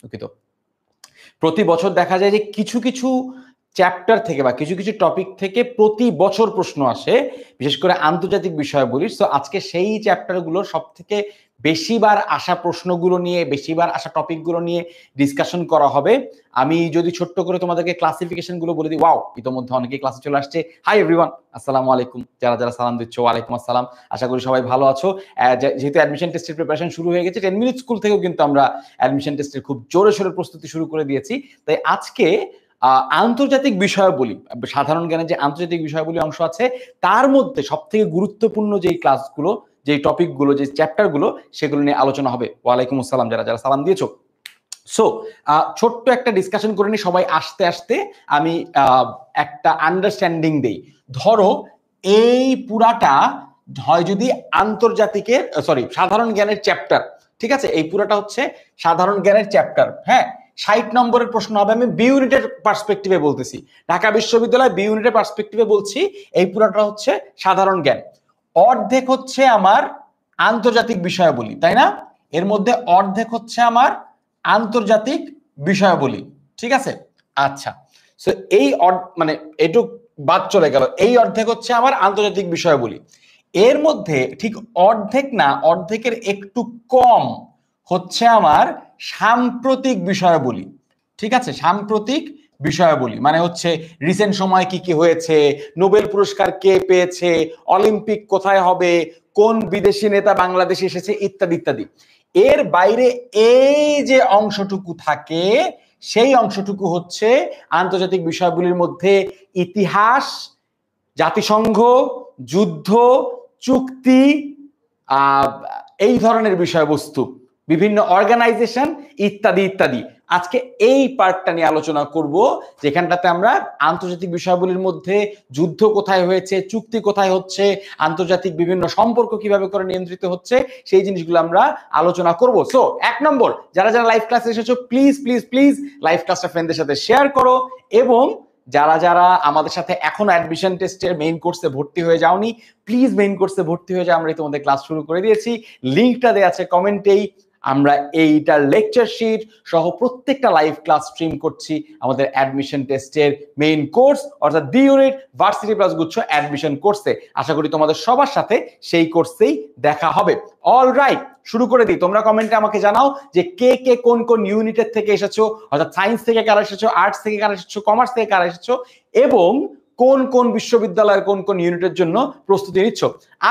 দুঃখিত প্রতি বছর দেখা যায় যে কিছু কিছু চ্যাপ্টার থেকে বা কিছু কিছু টপিক থেকে প্রতি বছর প্রশ্ন আসে বিশেষ করে আন্তর্জাতিক বিষয় বলিস তো আজকে সেই চ্যাপ্টারগুলোর সব থেকে বেশিবার আসা প্রশ্নগুলো নিয়ে বেশিবার আসা টপিকগুলো নিয়ে ডিসকাশন করা হবে আমি যদি ছোট্ট করে তোমাদেরকে ক্লাসিফিকেশনগুলো বলে দিই ওয়াও ইতোমধ্যে অনেকে ক্লাসে চলে আসছে হাই এভরিওয়ান আসসালামু আলাইকুম যারা যারা সালাম দিচ্ছ ওয়ালাইকুম আসসালাম আশা করি সবাই ভালো আছো যেহেতু অ্যাডমিশন টেস্টের প্রিপারেশন শুরু হয়ে গেছে টেন মিনিট স্কুল থেকেও কিন্তু আমরা অ্যাডমিশন টেস্টের খুব জোরে সোরে প্রস্তুতি শুরু করে দিয়েছি তাই আজকে আন্তর্জাতিক বলি সাধারণ জ্ঞানের যে আন্তর্জাতিক বলি অংশ আছে তার মধ্যে সব থেকে গুরুত্বপূর্ণ যে ক্লাসগুলো যে টপিকগুলো যে চ্যাপ্টারগুলো সেগুলো নিয়ে আলোচনা হবে ওয়ালাইকুম আসসালাম যারা যারা সালাম দিয়েছো সো ছোট্ট একটা ডিসকাশন করে নিই সবাই আসতে আসতে আমি একটা আন্ডারস্ট্যান্ডিং দেই ধরো এই পুরাটা হয় যদি আন্তর্জাতিকের সরি সাধারণ জ্ঞানের চ্যাপ্টার ঠিক আছে এই পুরাটা হচ্ছে সাধারণ জ্ঞানের চ্যাপ্টার হ্যাঁ ষাট নম্বরের প্রশ্ন হবে আমি বি ইউনিটের পার্সপেক্টিভে বলতেছি ঢাকা বিশ্ববিদ্যালয় বি ইউনিটের পার্সপেক্টিভে বলছি এই পুরাটা হচ্ছে সাধারণ জ্ঞান অর্ধেক হচ্ছে আমার আন্তর্জাতিক বিষয়াবলী তাই না এর মধ্যে অর্ধেক হচ্ছে আমার আন্তর্জাতিক বিষয়াবলী ঠিক আছে আচ্ছা সো এই মানে এটুক বাদ চলে গেল এই অর্ধেক হচ্ছে আমার আন্তর্জাতিক বিষয়াবলী এর মধ্যে ঠিক অর্ধেক না অর্ধেকের একটু কম হচ্ছে আমার সাম্প্রতিক বিষয়াবলী ঠিক আছে সাম্প্রতিক বিষয়াবলী মানে হচ্ছে রিসেন্ট সময় কি কি হয়েছে নোবেল পুরস্কার কে পেয়েছে অলিম্পিক কোথায় হবে কোন বিদেশি নেতা বাংলাদেশে এসেছে ইত্যাদি ইত্যাদি এর বাইরে এই যে অংশটুকু থাকে সেই অংশটুকু হচ্ছে আন্তর্জাতিক বিষয়গুলির মধ্যে ইতিহাস জাতিসংঘ যুদ্ধ চুক্তি এই ধরনের বিষয়বস্তু বিভিন্ন অর্গানাইজেশন ইত্যাদি ইত্যাদি আজকে এই পার্টটা নিয়ে আলোচনা করব যেখানটাতে আমরা আন্তর্জাতিক বিষয়গুলির মধ্যে যুদ্ধ কোথায় হয়েছে চুক্তি কোথায় হচ্ছে আন্তর্জাতিক বিভিন্ন সম্পর্ক কিভাবে করে নিয়ন্ত্রিত হচ্ছে সেই জিনিসগুলো আমরা আলোচনা করব সো এক নম্বর যারা যারা লাইভ ক্লাসে এসেছো প্লিজ প্লিজ প্লিজ লাইভ ক্লাসটা ফ্রেন্ডদের সাথে শেয়ার করো এবং যারা যারা আমাদের সাথে এখন অ্যাডমিশন টেস্টের মেইন কোর্সে ভর্তি হয়ে যাওনি প্লিজ মেইন কোর্সে ভর্তি হয়ে যাও আমরা তোমাদের ক্লাস শুরু করে দিয়েছি লিঙ্কটা দেওয়া আছে কমেন্টেই আমরা এইটার লেকচার শিট সহ প্রত্যেকটা লাইভ ক্লাস স্ট্রিম করছি আমাদের অ্যাডমিশন টেস্টের মেইন কোর্স অর্থাৎ দি ইউনিট ভার্সিটি প্লাস গুচ্ছ অ্যাডমিশন কোর্সে আশা করি তোমাদের সবার সাথে সেই কোর্সেই দেখা হবে অল রাইট শুরু করে দিই তোমরা কমেন্টে আমাকে জানাও যে কে কে কোন কোন ইউনিটের থেকে এসেছো অর্থাৎ সায়েন্স থেকে কারা এসেছো আর্টস থেকে কারা এসেছো কমার্স থেকে কারা এসেছো এবং কোন কোন বিশ্ববিদ্যালয়ের কোন কোন ইউনিটের জন্য প্রস্তুতি নিচ্ছ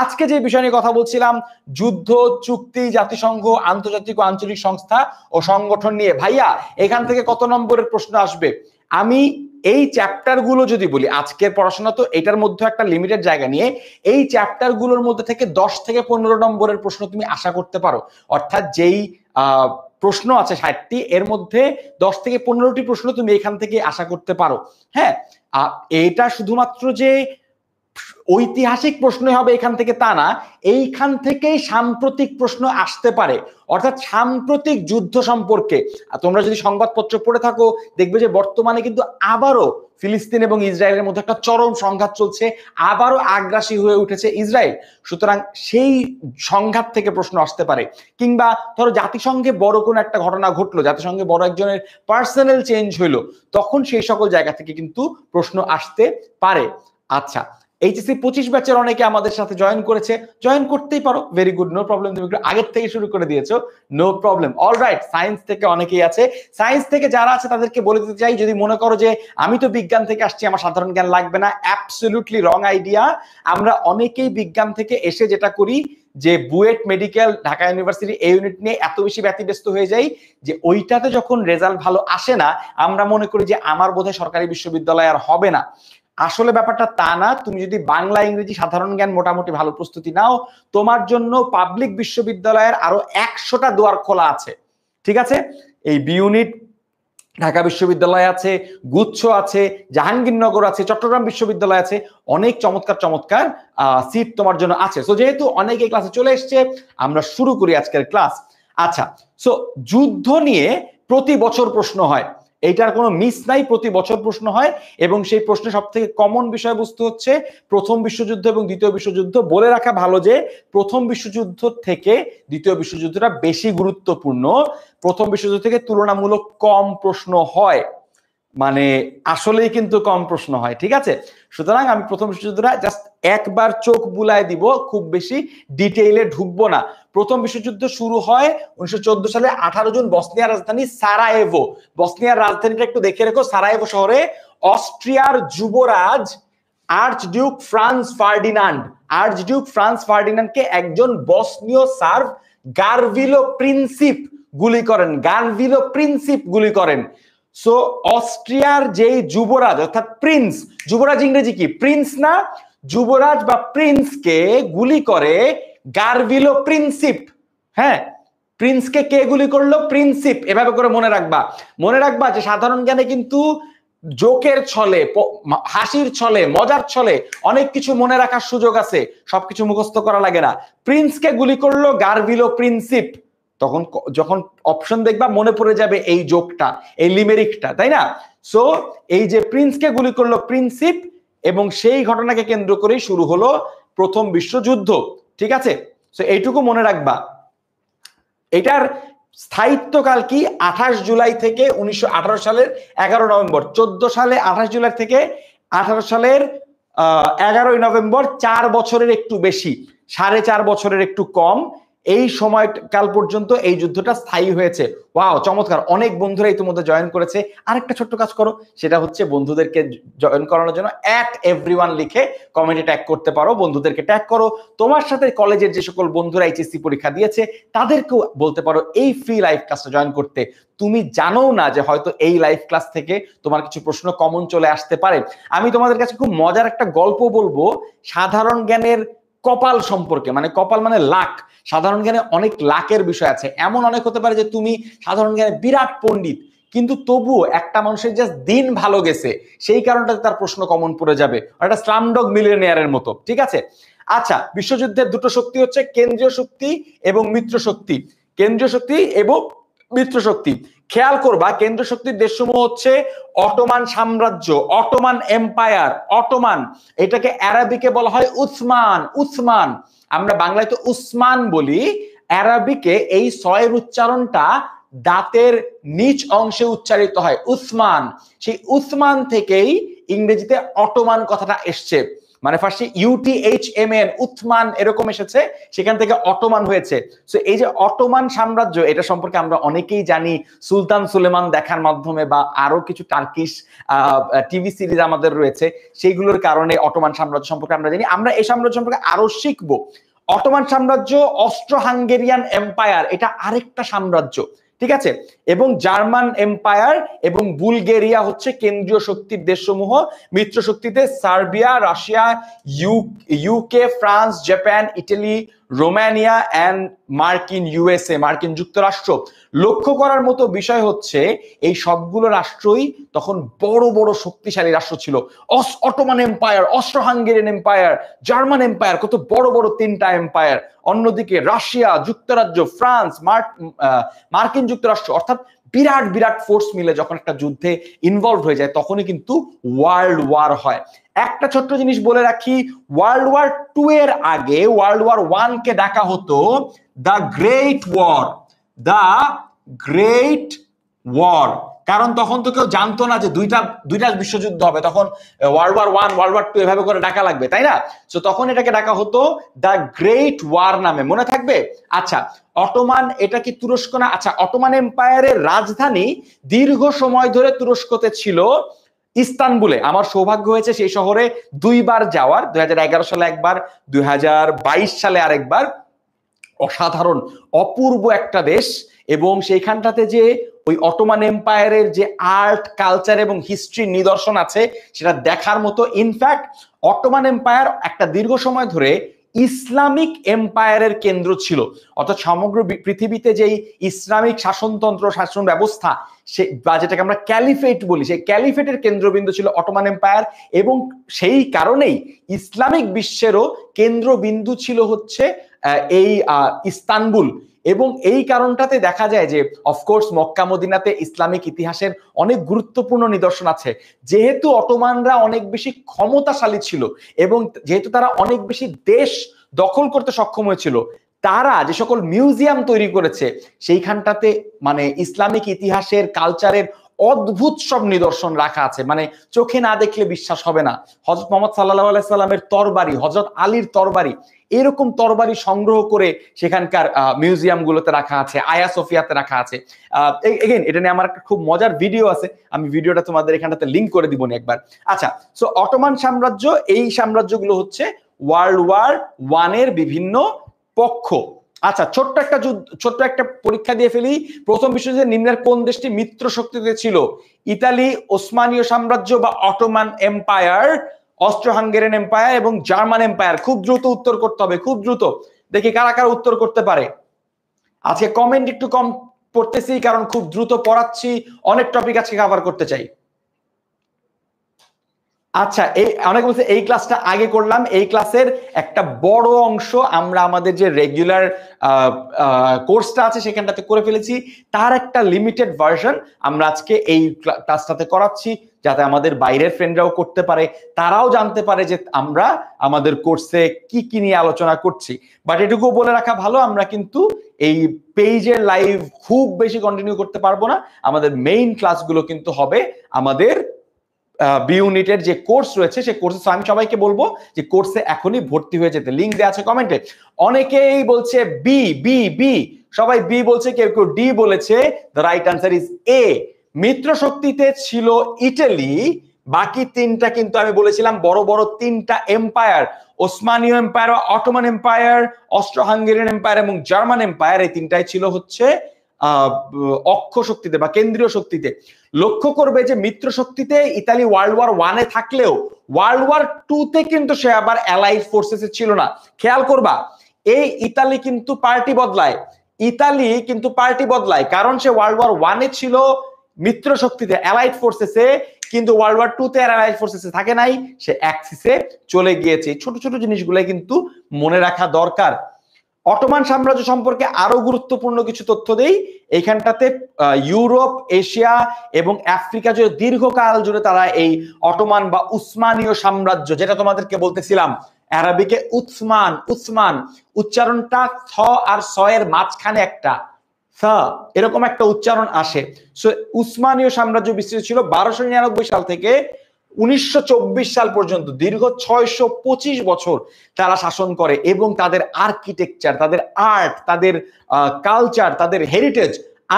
আজকে যে বিষয় নিয়ে কথা বলছিলাম যুদ্ধ চুক্তি জাতিসংঘ আন্তর্জাতিক ও আঞ্চলিক সংস্থা ও সংগঠন নিয়ে ভাইয়া এখান থেকে কত নম্বরের প্রশ্ন আসবে আমি এই চ্যাপ্টারগুলো যদি বলি আজকের পড়াশোনা তো এটার মধ্যে একটা লিমিটেড জায়গা নিয়ে এই চ্যাপ্টারগুলোর মধ্যে থেকে দশ থেকে পনেরো নম্বরের প্রশ্ন তুমি আশা করতে পারো অর্থাৎ যেই প্রশ্ন আছে ষাটটি এর মধ্যে দশ থেকে পনেরোটি প্রশ্ন তুমি এখান থেকে আশা করতে পারো হ্যাঁ এটা শুধুমাত্র যে ঐতিহাসিক প্রশ্ন হবে এখান থেকে তা না এইখান থেকেই সাম্প্রতিক প্রশ্ন আসতে পারে অর্থাৎ সাম্প্রতিক যুদ্ধ সম্পর্কে তোমরা যদি সংবাদপত্র পড়ে থাকো দেখবে যে বর্তমানে কিন্তু আবারও ফিলিস্তিন এবং ইসরায়েলের মধ্যে একটা চরম সংঘাত চলছে আবারও আগ্রাসী হয়ে উঠেছে ইসরায়েল সুতরাং সেই সংঘাত থেকে প্রশ্ন আসতে পারে কিংবা ধরো জাতিসংঘে বড় কোনো একটা ঘটনা ঘটলো জাতিসংঘে বড় একজনের পার্সোনাল চেঞ্জ হইলো তখন সেই সকল জায়গা থেকে কিন্তু প্রশ্ন আসতে পারে আচ্ছা এইচএসসি e পঁচিশ ব্যাচের অনেকে আমাদের সাথে জয়েন করেছে জয়েন করতেই পারো ভেরি গুড নো প্রবলেম তুমি আগের থেকে শুরু করে দিয়েছো no problem all right science থেকে অনেকেই আছে সায়েন্স থেকে যারা আছে তাদেরকে বলে দিতে চাই যদি মনে করো যে আমি তো বিজ্ঞান থেকে আসছি আমার সাধারণ জ্ঞান লাগবে না অ্যাবসলিউটলি রং আইডিয়া আমরা অনেকেই বিজ্ঞান থেকে এসে যেটা করি যে বুয়েট মেডিকেল ঢাকা ইউনিভার্সিটি এই ইউনিট নিয়ে এত বেশি ব্যতিব্যস্ত হয়ে যাই যে ওইটাতে যখন রেজাল্ট ভালো আসে না আমরা মনে করি যে আমার বোধহয় সরকারি বিশ্ববিদ্যালয় আর হবে না আসলে ব্যাপারটা তা না তুমি যদি বাংলা ইংরেজি সাধারণ জ্ঞান মোটামুটি ভালো প্রস্তুতি নাও তোমার জন্য পাবলিক বিশ্ববিদ্যালয়ের আরো একশোটা দুয়ার খোলা আছে ঠিক আছে এই বি ইউনিট ঢাকা বিশ্ববিদ্যালয় আছে গুচ্ছ আছে জাহাঙ্গীরনগর আছে চট্টগ্রাম বিশ্ববিদ্যালয় আছে অনেক চমৎকার চমৎকার সিট তোমার জন্য আছে সো যেহেতু অনেকে ক্লাসে চলে এসছে আমরা শুরু করি আজকের ক্লাস আচ্ছা সো যুদ্ধ নিয়ে প্রতি বছর প্রশ্ন হয় এইটার কোনো মিস নাই প্রতি বছর প্রশ্ন হয় এবং সেই প্রশ্নে সব থেকে কমন বিষয়বস্তু হচ্ছে প্রথম বিশ্বযুদ্ধ এবং দ্বিতীয় বিশ্বযুদ্ধ বলে রাখা ভালো যে প্রথম বিশ্বযুদ্ধ থেকে দ্বিতীয় বিশ্বযুদ্ধটা বেশি গুরুত্বপূর্ণ প্রথম বিশ্বযুদ্ধ থেকে তুলনামূলক কম প্রশ্ন হয় মানে আসলেই কিন্তু কম প্রশ্ন হয় ঠিক আছে সুতরাং আমি প্রথম বিশ্বযুদ্ধটা জাস্ট একবার চোখ বুলায় দিব খুব বেশি ডিটেইলে ঢুকবো না প্রথম বিশ্বযুদ্ধ শুরু হয় উনিশশো সালে আঠারো জুন বসনিয়ার রাজধানী সারায়েভো বসনিয়ার রাজধানীটা একটু দেখে রেখো সারায়েভো শহরে অস্ট্রিয়ার যুবরাজ archduke Franz Ferdinand archduke Franz ফার্ডিনান্ডকে একজন বসনীয় সার্ভ গার্ভিলো প্রিন্সিপ গুলি করেন গার্ভিলো প্রিন্সিপ গুলি করেন সো অস্ট্রিয়ার যেই যুবরাজ অর্থাৎ প্রিন্স যুবরাজ ইংরেজি কি প্রিন্স না যুবরাজ বা প্রিন্সকে গুলি করে গার্ভিলো প্রিন্সিপ হ্যাঁ প্রিন্সকে কে গুলি করলো প্রিন্সিপ এভাবে করে মনে রাখবা মনে রাখবা যে সাধারণ জ্ঞানে কিন্তু জোকের ছলে হাসির ছলে মজার ছলে অনেক কিছু মনে রাখার সুযোগ আছে সবকিছু মুখস্থ করা লাগে না প্রিন্সকে গুলি করলো গার্ভিলো প্রিন্সিপ তখন যখন অপশন দেখবা মনে পড়ে যাবে এই জোকটা এই লিমেরিকটা তাই না সো এই যে প্রিন্সকে গুলি করলো প্রিন্সিপ এবং সেই ঘটনাকে কেন্দ্র করেই শুরু হলো প্রথম বিশ্বযুদ্ধ ঠিক আছে সো এইটুকু মনে রাখবা এটার স্থায়িত্বকাল কি আঠাশ জুলাই থেকে উনিশশো সালের এগারো নভেম্বর চোদ্দ সালে আঠাশ জুলাই থেকে আঠারো সালের আহ এগারোই নভেম্বর চার বছরের একটু বেশি সাড়ে চার বছরের একটু কম এই সময়কাল পর্যন্ত এই যুদ্ধটা স্থায়ী হয়েছে ওয়াও চমৎকার অনেক বন্ধুরা ইতিমধ্যে জয়েন করেছে আরেকটা ছোট্ট কাজ করো সেটা হচ্ছে বন্ধুদেরকে জয়েন করানোর জন্য অ্যাট এভরিওয়ান লিখে কমেন্টে ট্যাগ করতে পারো বন্ধুদেরকে ট্যাগ করো তোমার সাথে কলেজের যে সকল বন্ধুরা এইচএসসি পরীক্ষা দিয়েছে তাদেরকেও বলতে পারো এই ফ্রি লাইভ ক্লাসটা জয়েন করতে তুমি জানো না যে হয়তো এই লাইভ ক্লাস থেকে তোমার কিছু প্রশ্ন কমন চলে আসতে পারে আমি তোমাদের কাছে খুব মজার একটা গল্প বলবো সাধারণ জ্ঞানের কপাল সম্পর্কে মানে কপাল মানে লাখ সাধারণ জ্ঞানে অনেক লাখের বিষয় আছে এমন অনেক হতে পারে যে তুমি সাধারণ জ্ঞানে বিরাট পণ্ডিত কিন্তু তবুও একটা মানুষের জাস্ট দিন ভালো গেছে সেই কারণটাতে তার প্রশ্ন কমন পড়ে যাবে একটা স্লামডগ মিলিয়নিয়ারের মতো ঠিক আছে আচ্ছা বিশ্বযুদ্ধের দুটো শক্তি হচ্ছে কেন্দ্রীয় শক্তি এবং মিত্র শক্তি কেন্দ্রীয় শক্তি এবং শক্তি খেয়াল করবা কেন্দ্র শক্তির দেশসমূহ হচ্ছে অটোমান সাম্রাজ্য অটোমান এম্পায়ার অটোমান এটাকে অ্যারাবিকে বলা হয় উসমান উসমান আমরা বাংলায় তো উসমান বলি অ্যারাবিকে এই ছয়ের উচ্চারণটা দাঁতের নিচ অংশে উচ্চারিত হয় উসমান সেই উসমান থেকেই ইংরেজিতে অটোমান কথাটা এসছে মানে ফার্স্টে ইউটিএইচএমএন উথমান এরকম এসেছে সেখান থেকে অটোমান হয়েছে সো এই যে অটোমান সাম্রাজ্য এটা সম্পর্কে আমরা অনেকেই জানি সুলতান সুলেমান দেখার মাধ্যমে বা আরো কিছু টার্কিশ টিভি সিরিজ আমাদের রয়েছে সেইগুলোর কারণে অটোমান সাম্রাজ্য সম্পর্কে আমরা জানি আমরা এই সাম্রাজ্য সম্পর্কে আরো শিখবো অটোমান সাম্রাজ্য অস্ট্রো হাঙ্গেরিয়ান এম্পায়ার এটা আরেকটা সাম্রাজ্য ঠিক আছে এবং জার্মান এম্পায়ার এবং বুলগেরিয়া হচ্ছে কেন্দ্রীয় শক্তির দেশসমূহ মিত্র শক্তিতে Serbia Russia UK France Japan Italy Romania and মার্কিন ইউএসএ মার্কিন যুক্তরাষ্ট্র লক্ষ্য করার মতো বিষয় হচ্ছে এই সবগুলো রাষ্ট্রই তখন বড় বড় শক্তিশালী রাষ্ট্র ছিল অস Ottoman Empire Austro Hungarian Empire German Empire কত বড় বড় তিনটা এম্পায়ার অন্যদিকে রাশিয়া যুক্তরাজ্য ফ্রান্স মার্কিন যুক্তরাষ্ট্র অর্থাৎ বিরাট বিরাট ফোর্স মিলে যখন একটা যুদ্ধে ইনভলভ হয়ে যায় তখনই কিন্তু ওয়ার্ল্ড ওয়ার হয় একটা ছোট্ট জিনিস বলে রাখি ওয়ার্ল্ড ওয়ার টু এর আগে ওয়ার্ল্ড ওয়ার ওয়ান কে ডাকা হতো the great war the great war কারণ তখন তো কেউ জানতো না যে দুইটা দুইটা বিশ্বযুদ্ধ হবে তখন world war one world war two এভাবে করে ডাকা লাগবে তাই না তো তখন এটাকে ডাকা হতো দ্য গ্রেট ওয়ার নামে মনে থাকবে আচ্ছা অটোমান এটা কি তুরস্ক না আচ্ছা অটোমান এম্পায়ারের রাজধানী দীর্ঘ সময় ধরে তুরস্কতে ছিল ইস্তানবুলে আমার সৌভাগ্য হয়েছে সেই শহরে দুইবার যাওয়ার দুই সালে একবার দুই সালে আরেকবার অসাধারণ অপূর্ব একটা দেশ এবং সেইখানটাতে যে ওই অটোমান এম্পায়ারের যে আর্ট কালচার এবং হিস্ট্রির নিদর্শন আছে সেটা দেখার মতো ইনফ্যাক্ট অটোমান এম্পায়ার একটা দীর্ঘ সময় ধরে ইসলামিক এম্পায়ারের কেন্দ্র ছিল অর্থাৎ সমগ্র পৃথিবীতে যেই ইসলামিক শাসনতন্ত্র শাসন ব্যবস্থা সে বা যেটাকে আমরা ক্যালিফেট বলি সেই ক্যালিফেটের কেন্দ্রবিন্দু ছিল অটোমান এম্পায়ার এবং সেই কারণেই ইসলামিক বিশ্বেরও কেন্দ্রবিন্দু ছিল হচ্ছে এই ইস্তানবুল এবং এই কারণটাতে দেখা যায় যে অফকোর্স মক্কা মদিনাতে ইসলামিক ইতিহাসের অনেক গুরুত্বপূর্ণ নিদর্শন আছে যেহেতু অটোমানরা অনেক বেশি ক্ষমতাশালী ছিল এবং যেহেতু তারা অনেক বেশি দেশ দখল করতে সক্ষম হয়েছিল তারা যে সকল মিউজিয়াম তৈরি করেছে সেইখানটাতে মানে ইসলামিক ইতিহাসের কালচারের অদ্ভুত সব নিদর্শন রাখা আছে মানে চোখে না দেখলে বিশ্বাস হবে না হজরত মোহাম্মদ সাল্লাহ আলাইসাল্লামের তরবারি হজরত আলীর তরবারি এরকম তরবারি সংগ্রহ করে সেখানকার মিউজিয়ামগুলোতে রাখা আছে আয়া সোফিয়াতে রাখা আছে এগেন এটা নিয়ে আমার একটা খুব মজার ভিডিও আছে আমি ভিডিওটা তোমাদের এখানটাতে লিঙ্ক করে দিবনি একবার আচ্ছা সো অটোমান সাম্রাজ্য এই সাম্রাজ্যগুলো হচ্ছে ওয়ার্ল্ড ওয়ার ওয়ানের বিভিন্ন পক্ষ আচ্ছা ছোট্ট একটা যুদ্ধ ছোট্ট একটা পরীক্ষা দিয়ে ফেলি প্রথম বিশ্বযুদ্ধে নিম্নের কোন দেশটি মিত্র শক্তিতে ছিল ইতালি ওসমানীয় সাম্রাজ্য বা Ottoman Empire Austro Hungarian Empire এবং জার্মান এম্পায়ার খুব দ্রুত উত্তর করতে হবে খুব দ্রুত দেখি কারা কারা উত্তর করতে পারে আজকে কমেন্ট একটু কম পড়তেছি কারণ খুব দ্রুত পড়াচ্ছি অনেক টপিক আজকে কভার করতে চাই আচ্ছা এই অনেকে বলছে এই ক্লাসটা আগে করলাম এই ক্লাসের একটা বড় অংশ আমরা আমাদের যে রেগুলার কোর্সটা আছে সেখানটাতে করে ফেলেছি তার একটা লিমিটেড ভার্সন আমরা আজকে এই ক্লাসটাতে করাচ্ছি যাতে আমাদের বাইরের ফ্রেন্ডরাও করতে পারে তারাও জানতে পারে যে আমরা আমাদের কোর্সে কি কি নিয়ে আলোচনা করছি বাট এটুকু বলে রাখা ভালো আমরা কিন্তু এই পেজের লাইভ খুব বেশি কন্টিনিউ করতে পারবো না আমাদের মেইন ক্লাসগুলো কিন্তু হবে আমাদের বি ইউনিটের যে কোর্স রয়েছে সে কোর্সে আমি সবাইকে বলবো যে কোর্সে এখনই ভর্তি হয়ে যেতে লিঙ্ক দেওয়া আছে কমেন্টে অনেকেই বলছে বি বি বি সবাই বি বলছে কেউ কেউ ডি বলেছে the right answer is A মিত্র শক্তিতে ছিল ইটালি বাকি তিনটা কিন্তু আমি বলেছিলাম বড় বড় তিনটা এম্পায়ার ওসমানীয় empire Ottoman Empire Austro Hungarian Empire এবং জার্মান এম্পায়ার এই তিনটাই ছিল হচ্ছে অক্ষ শক্তিতে বা কেন্দ্রীয় শক্তিতে লক্ষ্য করবে যে মিত্র শক্তিতে ইতালি ওয়ার্ল্ড ওয়ার ওয়ানে থাকলেও ওয়ার্ল্ড ওয়ার তে কিন্তু সে আবার অ্যালাইড ফোর্সেস ছিল না খেয়াল করবা এই ইতালি কিন্তু পার্টি বদলায় ইতালি কিন্তু পার্টি বদলায় কারণ সে ওয়ার্ল্ড ওয়ার ওয়ানে ছিল মিত্র শক্তিতে অ্যালাইড ফোর্সেসে কিন্তু ওয়ার্ল্ড ওয়ার তে অ্যালাইড ফোর্সেসে থাকে নাই সে অ্যাক্সিসে চলে গিয়েছে ছোট ছোট জিনিসগুলো কিন্তু মনে রাখা দরকার অটোমান সাম্রাজ্য সম্পর্কে আরো গুরুত্বপূর্ণ কিছু তথ্য দেই এখানটাতে ইউরোপ এশিয়া এবং আফ্রিকা জুড়ে দীর্ঘকাল জুড়ে তারা এই অটোমান বা উসমানীয় সাম্রাজ্য যেটা তোমাদেরকে বলতেছিলাম অ্যারাবিকে উসমান উসমান উচ্চারণটা থ আর স এর মাঝখানে একটা এরকম একটা উচ্চারণ আসে সো উসমানীয় সাম্রাজ্য বিস্তৃত ছিল বারোশো নিরানব্বই সাল থেকে উনিশশো সাল পর্যন্ত দীর্ঘ ছয়শো বছর তারা শাসন করে এবং তাদের আর্কিটেকচার তাদের আর্ট তাদের কালচার তাদের হেরিটেজ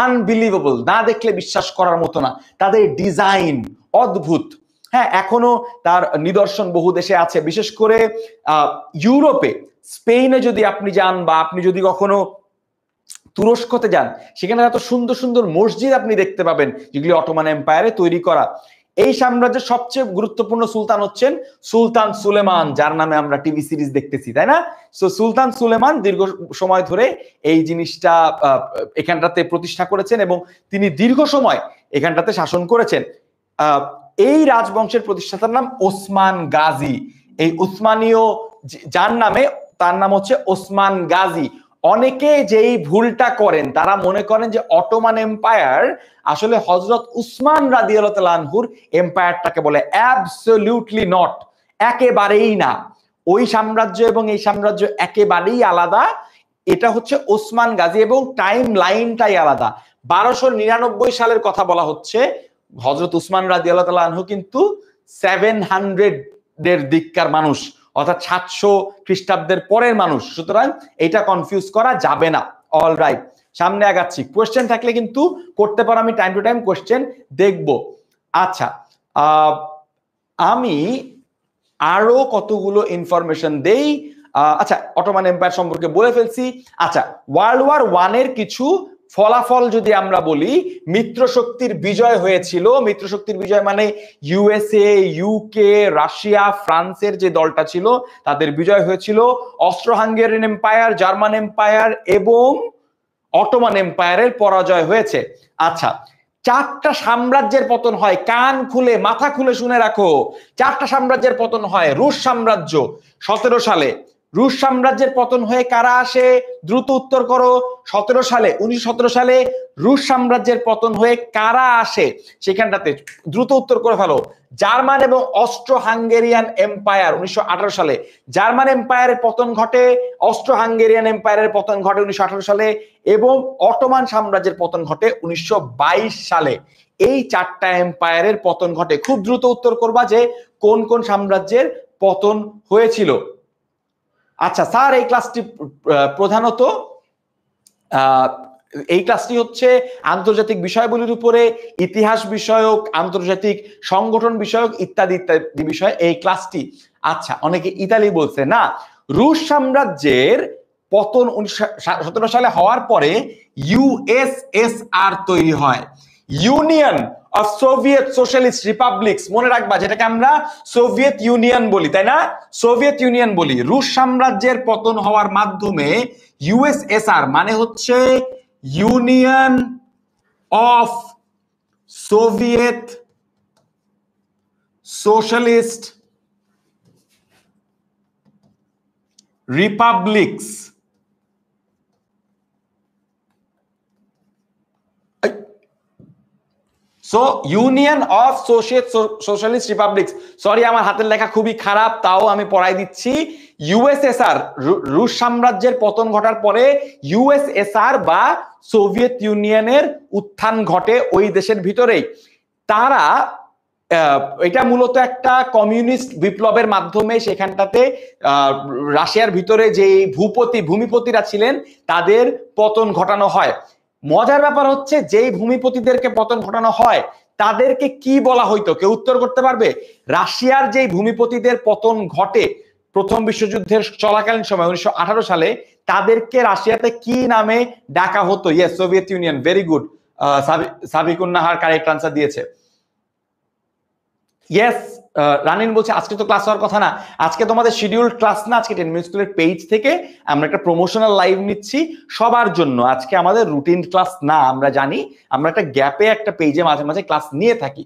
আনবিলিভেবল না দেখলে বিশ্বাস করার মতো না তাদের ডিজাইন অদ্ভুত হ্যাঁ এখনো তার নিদর্শন বহু দেশে আছে বিশেষ করে ইউরোপে স্পেনে যদি আপনি যান বা আপনি যদি কখনো তুরস্কতে যান সেখানে এত সুন্দর সুন্দর মসজিদ আপনি দেখতে পাবেন যেগুলি অটোমান এম্পায়ারে তৈরি করা এই সাম্রাজ্যের সবচেয়ে গুরুত্বপূর্ণ সুলতান হচ্ছেন সুলতান সুলেমান যার নামে আমরা টিভি সিরিজ দেখতেছি তাই না সো সুলতান সুলেমান দীর্ঘ সময় ধরে এই জিনিসটা এখানটাতে প্রতিষ্ঠা করেছেন এবং তিনি দীর্ঘ সময় এখানটাতে শাসন করেছেন এই রাজবংশের প্রতিষ্ঠাতার নাম ওসমান গাজী এই উসমানীয় যার নামে তার নাম হচ্ছে ওসমান গাজী অনেকে যেই ভুলটা করেন তারা মনে করেন যে অটোমান এম্পায়ার আসলে হজরত উসমান রাদিয়ালহুর এম্পায়ারটাকে বলে অ্যাবসলিউটলি নট একেবারেই না ওই সাম্রাজ্য এবং এই সাম্রাজ্য একেবারেই আলাদা এটা হচ্ছে ওসমান গাজী এবং টাইম লাইনটাই আলাদা বারোশো নিরানব্বই সালের কথা বলা হচ্ছে হজরত উসমান রাজি আল্লাহ কিন্তু সেভেন হান্ড্রেড এর দিককার মানুষ অর্থাৎ সাতশো খ্রিস্টাব্দের পরের মানুষ সুতরাং এটা কনফিউজ করা যাবে না অল রাইট সামনে আগাচ্ছি কোয়েশ্চেন থাকলে কিন্তু করতে পারো আমি টাইম টু টাইম কোয়েশ্চেন দেখব আচ্ছা আমি আরো কতগুলো ইনফরমেশন দেই আচ্ছা অটোমান এম্পায়ার সম্পর্কে বলে ফেলছি আচ্ছা ওয়ার্ল্ড ওয়ার ওয়ানের কিছু ফলাফল যদি আমরা বলি মিত্র শক্তির বিজয় হয়েছিল মিত্র শক্তির বিজয় মানে ইউএসএ ইউকে রাশিয়া ফ্রান্সের যে দলটা ছিল তাদের বিজয় হয়েছিল Austro Hungarian Empire German Empire এবং অটোমান এম্পায়ারের পরাজয় হয়েছে আচ্ছা চারটা সাম্রাজ্যের পতন হয় কান খুলে মাথা খুলে শুনে রাখো চারটা সাম্রাজ্যের পতন হয় রুশ সাম্রাজ্য সতেরো সালে রুশ সাম্রাজ্যের পতন হয়ে কারা আসে দ্রুত উত্তর করো সতেরো সালে উনিশশো সালে রুশ সাম্রাজ্যের পতন হয়ে কারা আসে সেখানটাতে দ্রুত উত্তর করে ফেলো জার্মান এবং অস্ট্রো হাঙ্গেরিয়ান এম্পায়ার উনিশশো সালে জার্মান এম্পায়ারের পতন ঘটে অস্ট্রো হাঙ্গেরিয়ান এম্পায়ারের পতন ঘটে উনিশশো সালে এবং অটোমান সাম্রাজ্যের পতন ঘটে উনিশশো সালে এই চারটা এম্পায়ারের পতন ঘটে খুব দ্রুত উত্তর করবা যে কোন কোন সাম্রাজ্যের পতন হয়েছিল আচ্ছা স্যার এই ক্লাসটি প্রধানত এই ক্লাসটি হচ্ছে আন্তর্জাতিক বিষয়গুলির উপরে ইতিহাস বিষয়ক আন্তর্জাতিক সংগঠন বিষয়ক ইত্যাদি ইত্যাদি বিষয় এই ক্লাসটি আচ্ছা অনেকে ইতালি বলছে না রুশ সাম্রাজ্যের পতন উনিশশো সালে হওয়ার পরে ইউএসএসআর তৈরি হয় Union of Soviet Socialist Republics মনে রাখবা যেটাকে আমরা সোভিয়েত ইউনিয়ন বলি তাই না সোভিয়েত ইউনিয়ন বলি রুশ সাম্রাজ্যের পতন হওয়ার মাধ্যমে ইউএসএসআর মানে হচ্ছে Union of Soviet Socialist Republics so Union of Soviet Socialist Republics sorry আমার হাতের লেখা খুবই খারাপ তাও আমি পড়াই দিচ্ছি ইউএসএসআর রুশ সাম্রাজ্যের পতন ঘটার পরে ইউএসএসআর বা সোভিয়েত ইউনিয়নের উত্থান ঘটে ওই দেশের ভিতরেই তারা এটা মূলত একটা কমিউনিস্ট বিপ্লবের মাধ্যমে সেখানটাতে রাশিয়ার ভিতরে যে ভূপতি ভূমিপতিরা ছিলেন তাদের পতন ঘটানো হয় মজার ব্যাপার হচ্ছে যেই ভূমিপতিদেরকে পতন ঘটানো হয় তাদেরকে কি বলা হইতো কেউ উত্তর করতে পারবে রাশিয়ার যেই ভূমিপতিদের পতন ঘটে প্রথম বিশ্বযুদ্ধের চলাকালীন সময় উনিশশো সালে তাদেরকে রাশিয়াতে কি নামে ডাকা হতো yes Soviet Union very good Sabikunnahar correct answer দিয়েছে ইয়েস রানিন বলছে আজকে তো ক্লাস হওয়ার কথা না আজকে তোমাদের শিডিউল ক্লাস না আজকে টেন মিনিট স্কুলের পেজ থেকে আমরা একটা প্রমোশনাল লাইভ নিচ্ছি সবার জন্য আজকে আমাদের রুটিন ক্লাস না আমরা জানি আমরা একটা গ্যাপে একটা পেজে মাঝে মাঝে ক্লাস নিয়ে থাকি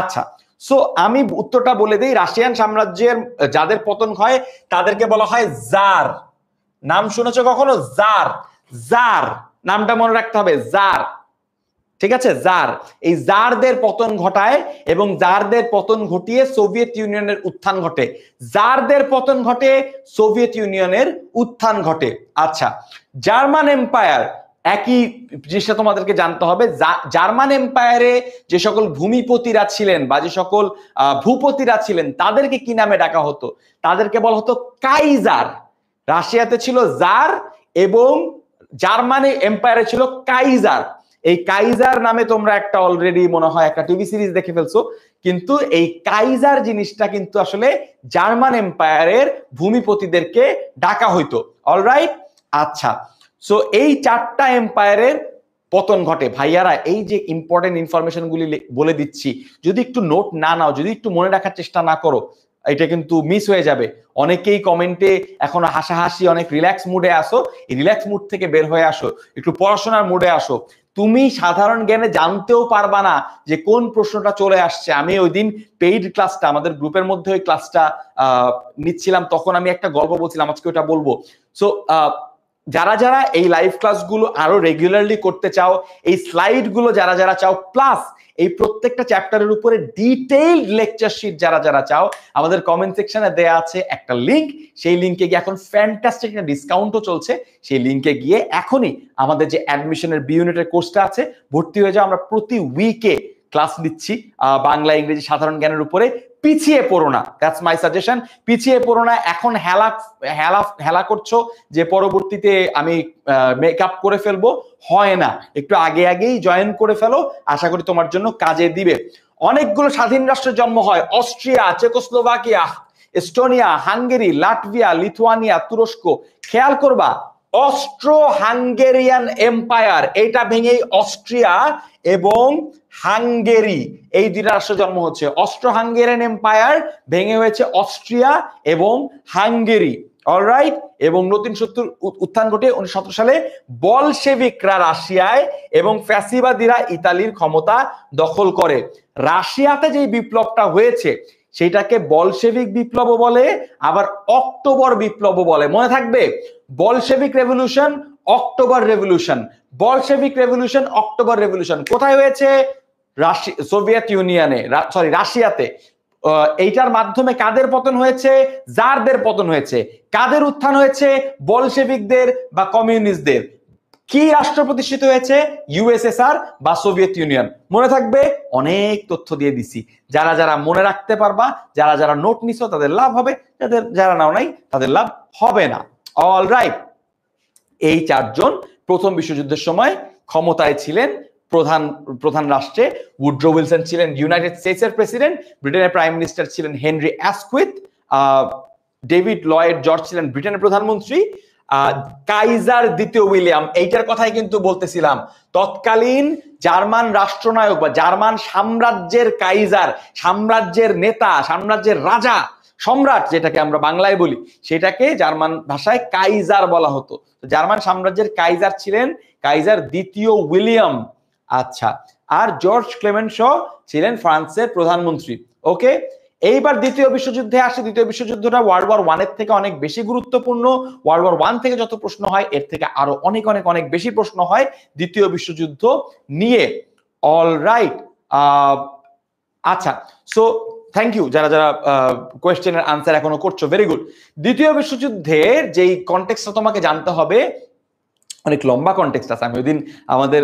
আচ্ছা সো আমি উত্তরটা বলে দিই রাশিয়ান সাম্রাজ্যের যাদের পতন হয় তাদেরকে বলা হয় জার নাম শুনেছ কখনো জার জার নামটা মনে রাখতে হবে জার ঠিক আছে জার এই জারদের পতন ঘটায় এবং জারদের পতন ঘটিয়ে সোভিয়েত ইউনিয়নের উত্থান ঘটে জারদের পতন ঘটে সোভিয়েত ইউনিয়নের উত্থান ঘটে আচ্ছা জার্মান এম্পায়ার একই জিনিসটা তোমাদেরকে জানতে হবে জার্মান এম্পায়ারে যে সকল ভূমিপতিরা ছিলেন বা যে সকল ভূপতিরা ছিলেন তাদেরকে কি নামে ডাকা হতো তাদেরকে বলা হতো কাইজার রাশিয়াতে ছিল জার এবং জার্মানি এম্পায়ারে ছিল কাইজার এই কাইজার নামে তোমরা একটা অলরেডি মনে হয় একটা টিভি সিরিজ দেখে ফেলছো কিন্তু এই কাইজার জিনিসটা কিন্তু আসলে জার্মান এম্পায়ারের ভূমিপতিদেরকে ডাকা হইতো অলরাইট আচ্ছা সো এই চারটা এম্পায়ারের পতন ঘটে ভাইয়ারা এই যে ইম্পর্টেন্ট ইনফরমেশন গুলি বলে দিচ্ছি যদি একটু নোট না নাও যদি একটু মনে রাখার চেষ্টা না করো এটা কিন্তু মিস হয়ে যাবে অনেকেই কমেন্টে এখন হাসাহাসি অনেক রিল্যাক্স মুডে আসো এই রিল্যাক্স মুড থেকে বের হয়ে আসো একটু পড়াশোনার মুডে আসো তুমি সাধারণ জ্ঞানে জানতেও পারবা না যে কোন প্রশ্নটা চলে আসছে আমি ওই দিন পেইড ক্লাসটা আমাদের গ্রুপের মধ্যে ওই ক্লাসটা নিচ্ছিলাম তখন আমি একটা গল্প বলছিলাম আজকে ওটা বলবো সো যারা যারা এই লাইভ ক্লাসগুলো আরো রেগুলারলি করতে চাও এই স্লাইডগুলো যারা যারা চাও প্লাস এই প্রত্যেকটা চ্যাপ্টারের উপরে ডিটেইলড লেকচার শিট যারা যারা চাও আমাদের কমেন্ট সেকশনে দেয়া আছে একটা লিঙ্ক সেই লিঙ্কে গিয়ে এখন ফ্যান্টাস্টিক একটা ডিসকাউন্টও চলছে সেই লিঙ্কে গিয়ে এখনই আমাদের যে অ্যাডমিশনের বি ইউনিটের কোর্সটা আছে ভর্তি হয়ে যাও আমরা প্রতি উইকে ক্লাস নিচ্ছি বাংলা ইংরেজি সাধারণ জ্ঞানের উপরে পিছিয়ে পড়ো না দ্যাটস মাই সাজেশন পিছিয়ে পড়ো না এখন হেলা হেলা হেলা করছো যে পরবর্তীতে আমি মেকআপ করে ফেলবো হয় না একটু আগে আগেই জয়েন করে ফেলো আশা করি তোমার জন্য কাজে দিবে অনেকগুলো স্বাধীন রাষ্ট্রের জন্ম হয় Austria Czechoslovakia Estonia Hungary Latvia Lithuania তুরস্ক খেয়াল করবা অস্ট্রো হাঙ্গেরিয়ান এম্পায়ার এটা ভেঙেই অস্ট্রিয়া এবং হাঙ্গেরি এই দুই রাষ্ট্র জন্ম হচ্ছে অস্ট্রো হাঙ্গেরিয়ান এম্পায়ার ভেঙে হয়েছে অস্ট্রিয়া এবং হাঙ্গেরি অলরাইট এবং নতুন শত্রুর উত্থান ঘটে উনিশ সতেরো সালে বলশেভিকরা রাশিয়ায় এবং ফ্যাসিবাদীরা ইতালির ক্ষমতা দখল করে রাশিয়াতে যে বিপ্লবটা হয়েছে সেটাকে বলশেভিক বিপ্লব বলে আবার অক্টোবর বিপ্লব বলে মনে থাকবে Bolshevik revolution October revolution Bolshevik revolution October revolution কোথায় হয়েছে রাশি সোভিয়েত ইউনিয়নে সরি রাশিয়াতে এইটার মাধ্যমে কাদের পতন হয়েছে জারদের পতন হয়েছে কাদের উত্থান হয়েছে বলশেবিকদের বা কমিউনিস্টদের কি রাষ্ট্র প্রতিষ্ঠিত হয়েছে ইউএসএসআর বা সোভিয়েত ইউনিয়ন মনে থাকবে অনেক তথ্য দিয়ে দিছি যারা যারা মনে রাখতে পারবা যারা যারা নোট নিস তাদের লাভ হবে যাদের যারা নাও নাই তাদের লাভ হবে না অল রাইট এই চারজন প্রথম বিশ্বযুদ্ধের সময় ক্ষমতায় ছিলেন প্রধান প্রধান রাষ্ট্রে উড্রো উইলসন ছিলেন ইউনাইটেড স্টেটসের প্রেসিডেন্ট ব্রিটেনের প্রাইম মিনিস্টার ছিলেন Henry Asquith David Lloyd George ছিলেন ব্রিটেনের প্রধানমন্ত্রী কাইজার দ্বিতীয় উইলিয়াম এইটার কথাই কিন্তু বলতেছিলাম তৎকালীন জার্মান রাষ্ট্রনায়ক বা জার্মান সাম্রাজ্যের কাইজার সাম্রাজ্যের নেতা সাম্রাজ্যের রাজা সম্রাট যেটাকে আমরা বাংলায় বলি সেটাকে জার্মান ভাষায় কাইজার বলা হতো জার্মান সাম্রাজ্যের কাইজার ছিলেন কাইজার দ্বিতীয় উইলিয়াম আচ্ছা আর জর্জ ক্লেমেন্স ছিলেন ফ্রান্সের প্রধানমন্ত্রী ওকে এইবার দ্বিতীয় বিশ্বযুদ্ধে আসে দ্বিতীয় বিশ্বযুদ্ধটা ওয়ার্ল্ড ওয়ার ওয়ানের থেকে অনেক বেশি গুরুত্বপূর্ণ ওয়ার্ল্ড ওয়ার ওয়ান থেকে যত প্রশ্ন হয় এর থেকে আরো অনেক অনেক অনেক বেশি প্রশ্ন হয় দ্বিতীয় বিশ্বযুদ্ধ নিয়ে অল রাইট আচ্ছা সো থ্যাংক ইউ যারা যারা কোয়েশ্চেনের আনসার এখনো করছো ভেরি গুড দ্বিতীয় বিশ্বযুদ্ধের যেই কন্টেক্সটা তোমাকে জানতে হবে অনেক লম্বা কনটেক্সট আছে আমি ওই দিন আমাদের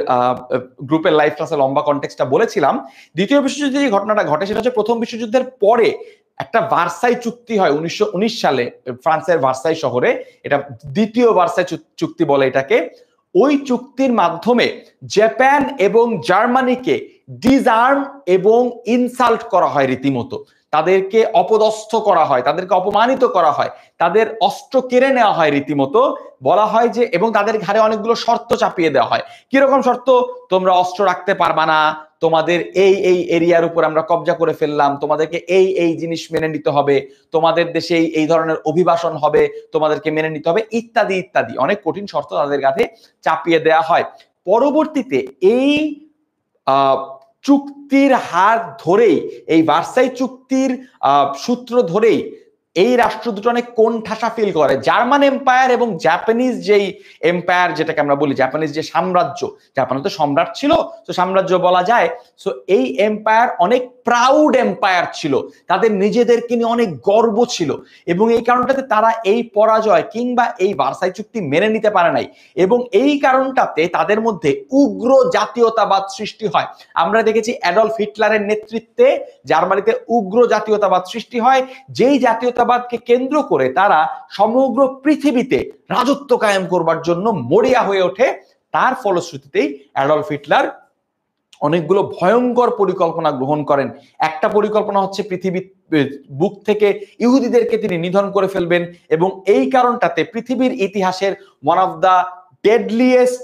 গ্রুপের লাইফ ক্লাসে লম্বা কন্টেক্সটা বলেছিলাম দ্বিতীয় বিশ্বযুদ্ধে যে ঘটনাটা ঘটে সেটা হচ্ছে প্রথম বিশ্বযুদ্ধের পরে একটা ভার্সাই চুক্তি হয় উনিশশো সালে ফ্রান্সের ভার্সাই শহরে এটা দ্বিতীয় ভার্সাই চুক্তি বলে এটাকে ওই চুক্তির মাধ্যমে জাপান এবং জার্মানিকে ডিজার্ম এবং ইনসাল্ট করা হয় রীতিমতো তাদেরকে অপদস্থ করা হয় তাদেরকে অপমানিত করা হয় তাদের অস্ত্র কেড়ে নেওয়া হয় রীতিমতো বলা হয় যে এবং তাদের ঘাড়ে অনেকগুলো শর্ত চাপিয়ে দেওয়া হয় কিরকম শর্ত তোমরা অস্ত্র রাখতে পারবা না তোমাদের এই এই এরিয়ার উপর আমরা কবজা করে ফেললাম তোমাদেরকে এই এই জিনিস মেনে নিতে হবে তোমাদের দেশে এই ধরনের অভিবাসন হবে তোমাদেরকে মেনে নিতে হবে ইত্যাদি ইত্যাদি অনেক কঠিন শর্ত তাদের কাছে চাপিয়ে দেয়া হয় পরবর্তীতে এই আহ চুক্তির হার ধরেই এই ভার্সাই চুক্তির সূত্র ধরেই এই রাষ্ট্র দুটো অনেক কোন ঠাসা ফিল করে জার্মান এম্পায়ার এবং জাপানিজ যেই এম্পায়ার যেটাকে আমরা বলি জাপানিজ যে সাম্রাজ্য জাপানে তো সম্রাট ছিল তো সাম্রাজ্য বলা যায় সো এই এম্পায়ার অনেক প্রাউড এম্পায়ার ছিল তাদের নিজেদেরকে নিয়ে অনেক গর্ব ছিল এবং এই কারণটাতে তারা এই পরাজয় কিংবা এই ভার্সাই চুক্তি মেনে নিতে পারে নাই এবং এই কারণটাতে তাদের মধ্যে উগ্র জাতীয়তাবাদ সৃষ্টি হয় আমরা দেখেছি অ্যাডলফ হিটলারের নেতৃত্বে জার্মানিতে উগ্র জাতীয়তাবাদ সৃষ্টি হয় যেই জাতীয়তাবাদকে কেন্দ্র করে তারা সমগ্র পৃথিবীতে রাজত্ব কায়েম করবার জন্য মরিয়া হয়ে ওঠে তার ফলশ্রুতিতেই অ্যাডলফ হিটলার অনেকগুলো ভয়ঙ্কর পরিকল্পনা গ্রহণ করেন একটা পরিকল্পনা হচ্ছে পৃথিবী বুক থেকে ইহুদিদেরকে তিনি নিধন করে ফেলবেন এবং এই কারণটাতে পৃথিবীর ইতিহাসের one of the deadliest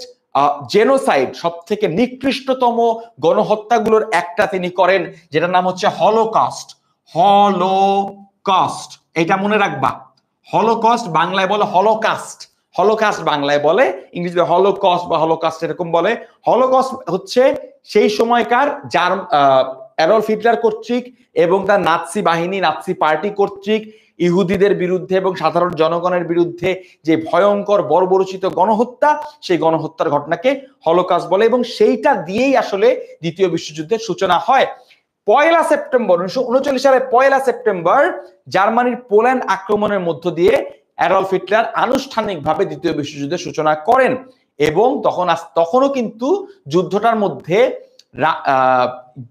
genocide সব থেকে নিকৃষ্টতম গণহত্যাগুলোর একটা তিনি করেন যেটার নাম হচ্ছে হলোকাস্ট হলোকাস্ট এটা মনে রাখবা হলোকাস্ট বাংলায় বলে হলোকাস্ট হলোকাস্ট বাংলায় বলে ইংরেজিতে হলোকস্ট বা হলোকাস্ট এরকম বলে হলোকস্ট হচ্ছে সেই সময়কার যার অ্যাডলফ হিটলার কর্তৃক এবং তার নাৎসি বাহিনী নাৎসি পার্টি কর্তৃক ইহুদিদের বিরুদ্ধে এবং সাধারণ জনগণের বিরুদ্ধে যে ভয়ঙ্কর বর্বরচিত গণহত্যা সেই গণহত্যার ঘটনাকে হলোকাস বলে এবং সেইটা দিয়েই আসলে দ্বিতীয় বিশ্বযুদ্ধের সূচনা হয় পয়লা সেপ্টেম্বর উনিশশো সালে পয়লা সেপ্টেম্বর জার্মানির পোল্যান্ড আক্রমণের মধ্য দিয়ে অ্যাডলফ হিটলার আনুষ্ঠানিকভাবে দ্বিতীয় বিশ্বযুদ্ধের সূচনা করেন এবং তখন তখনও কিন্তু যুদ্ধটার মধ্যে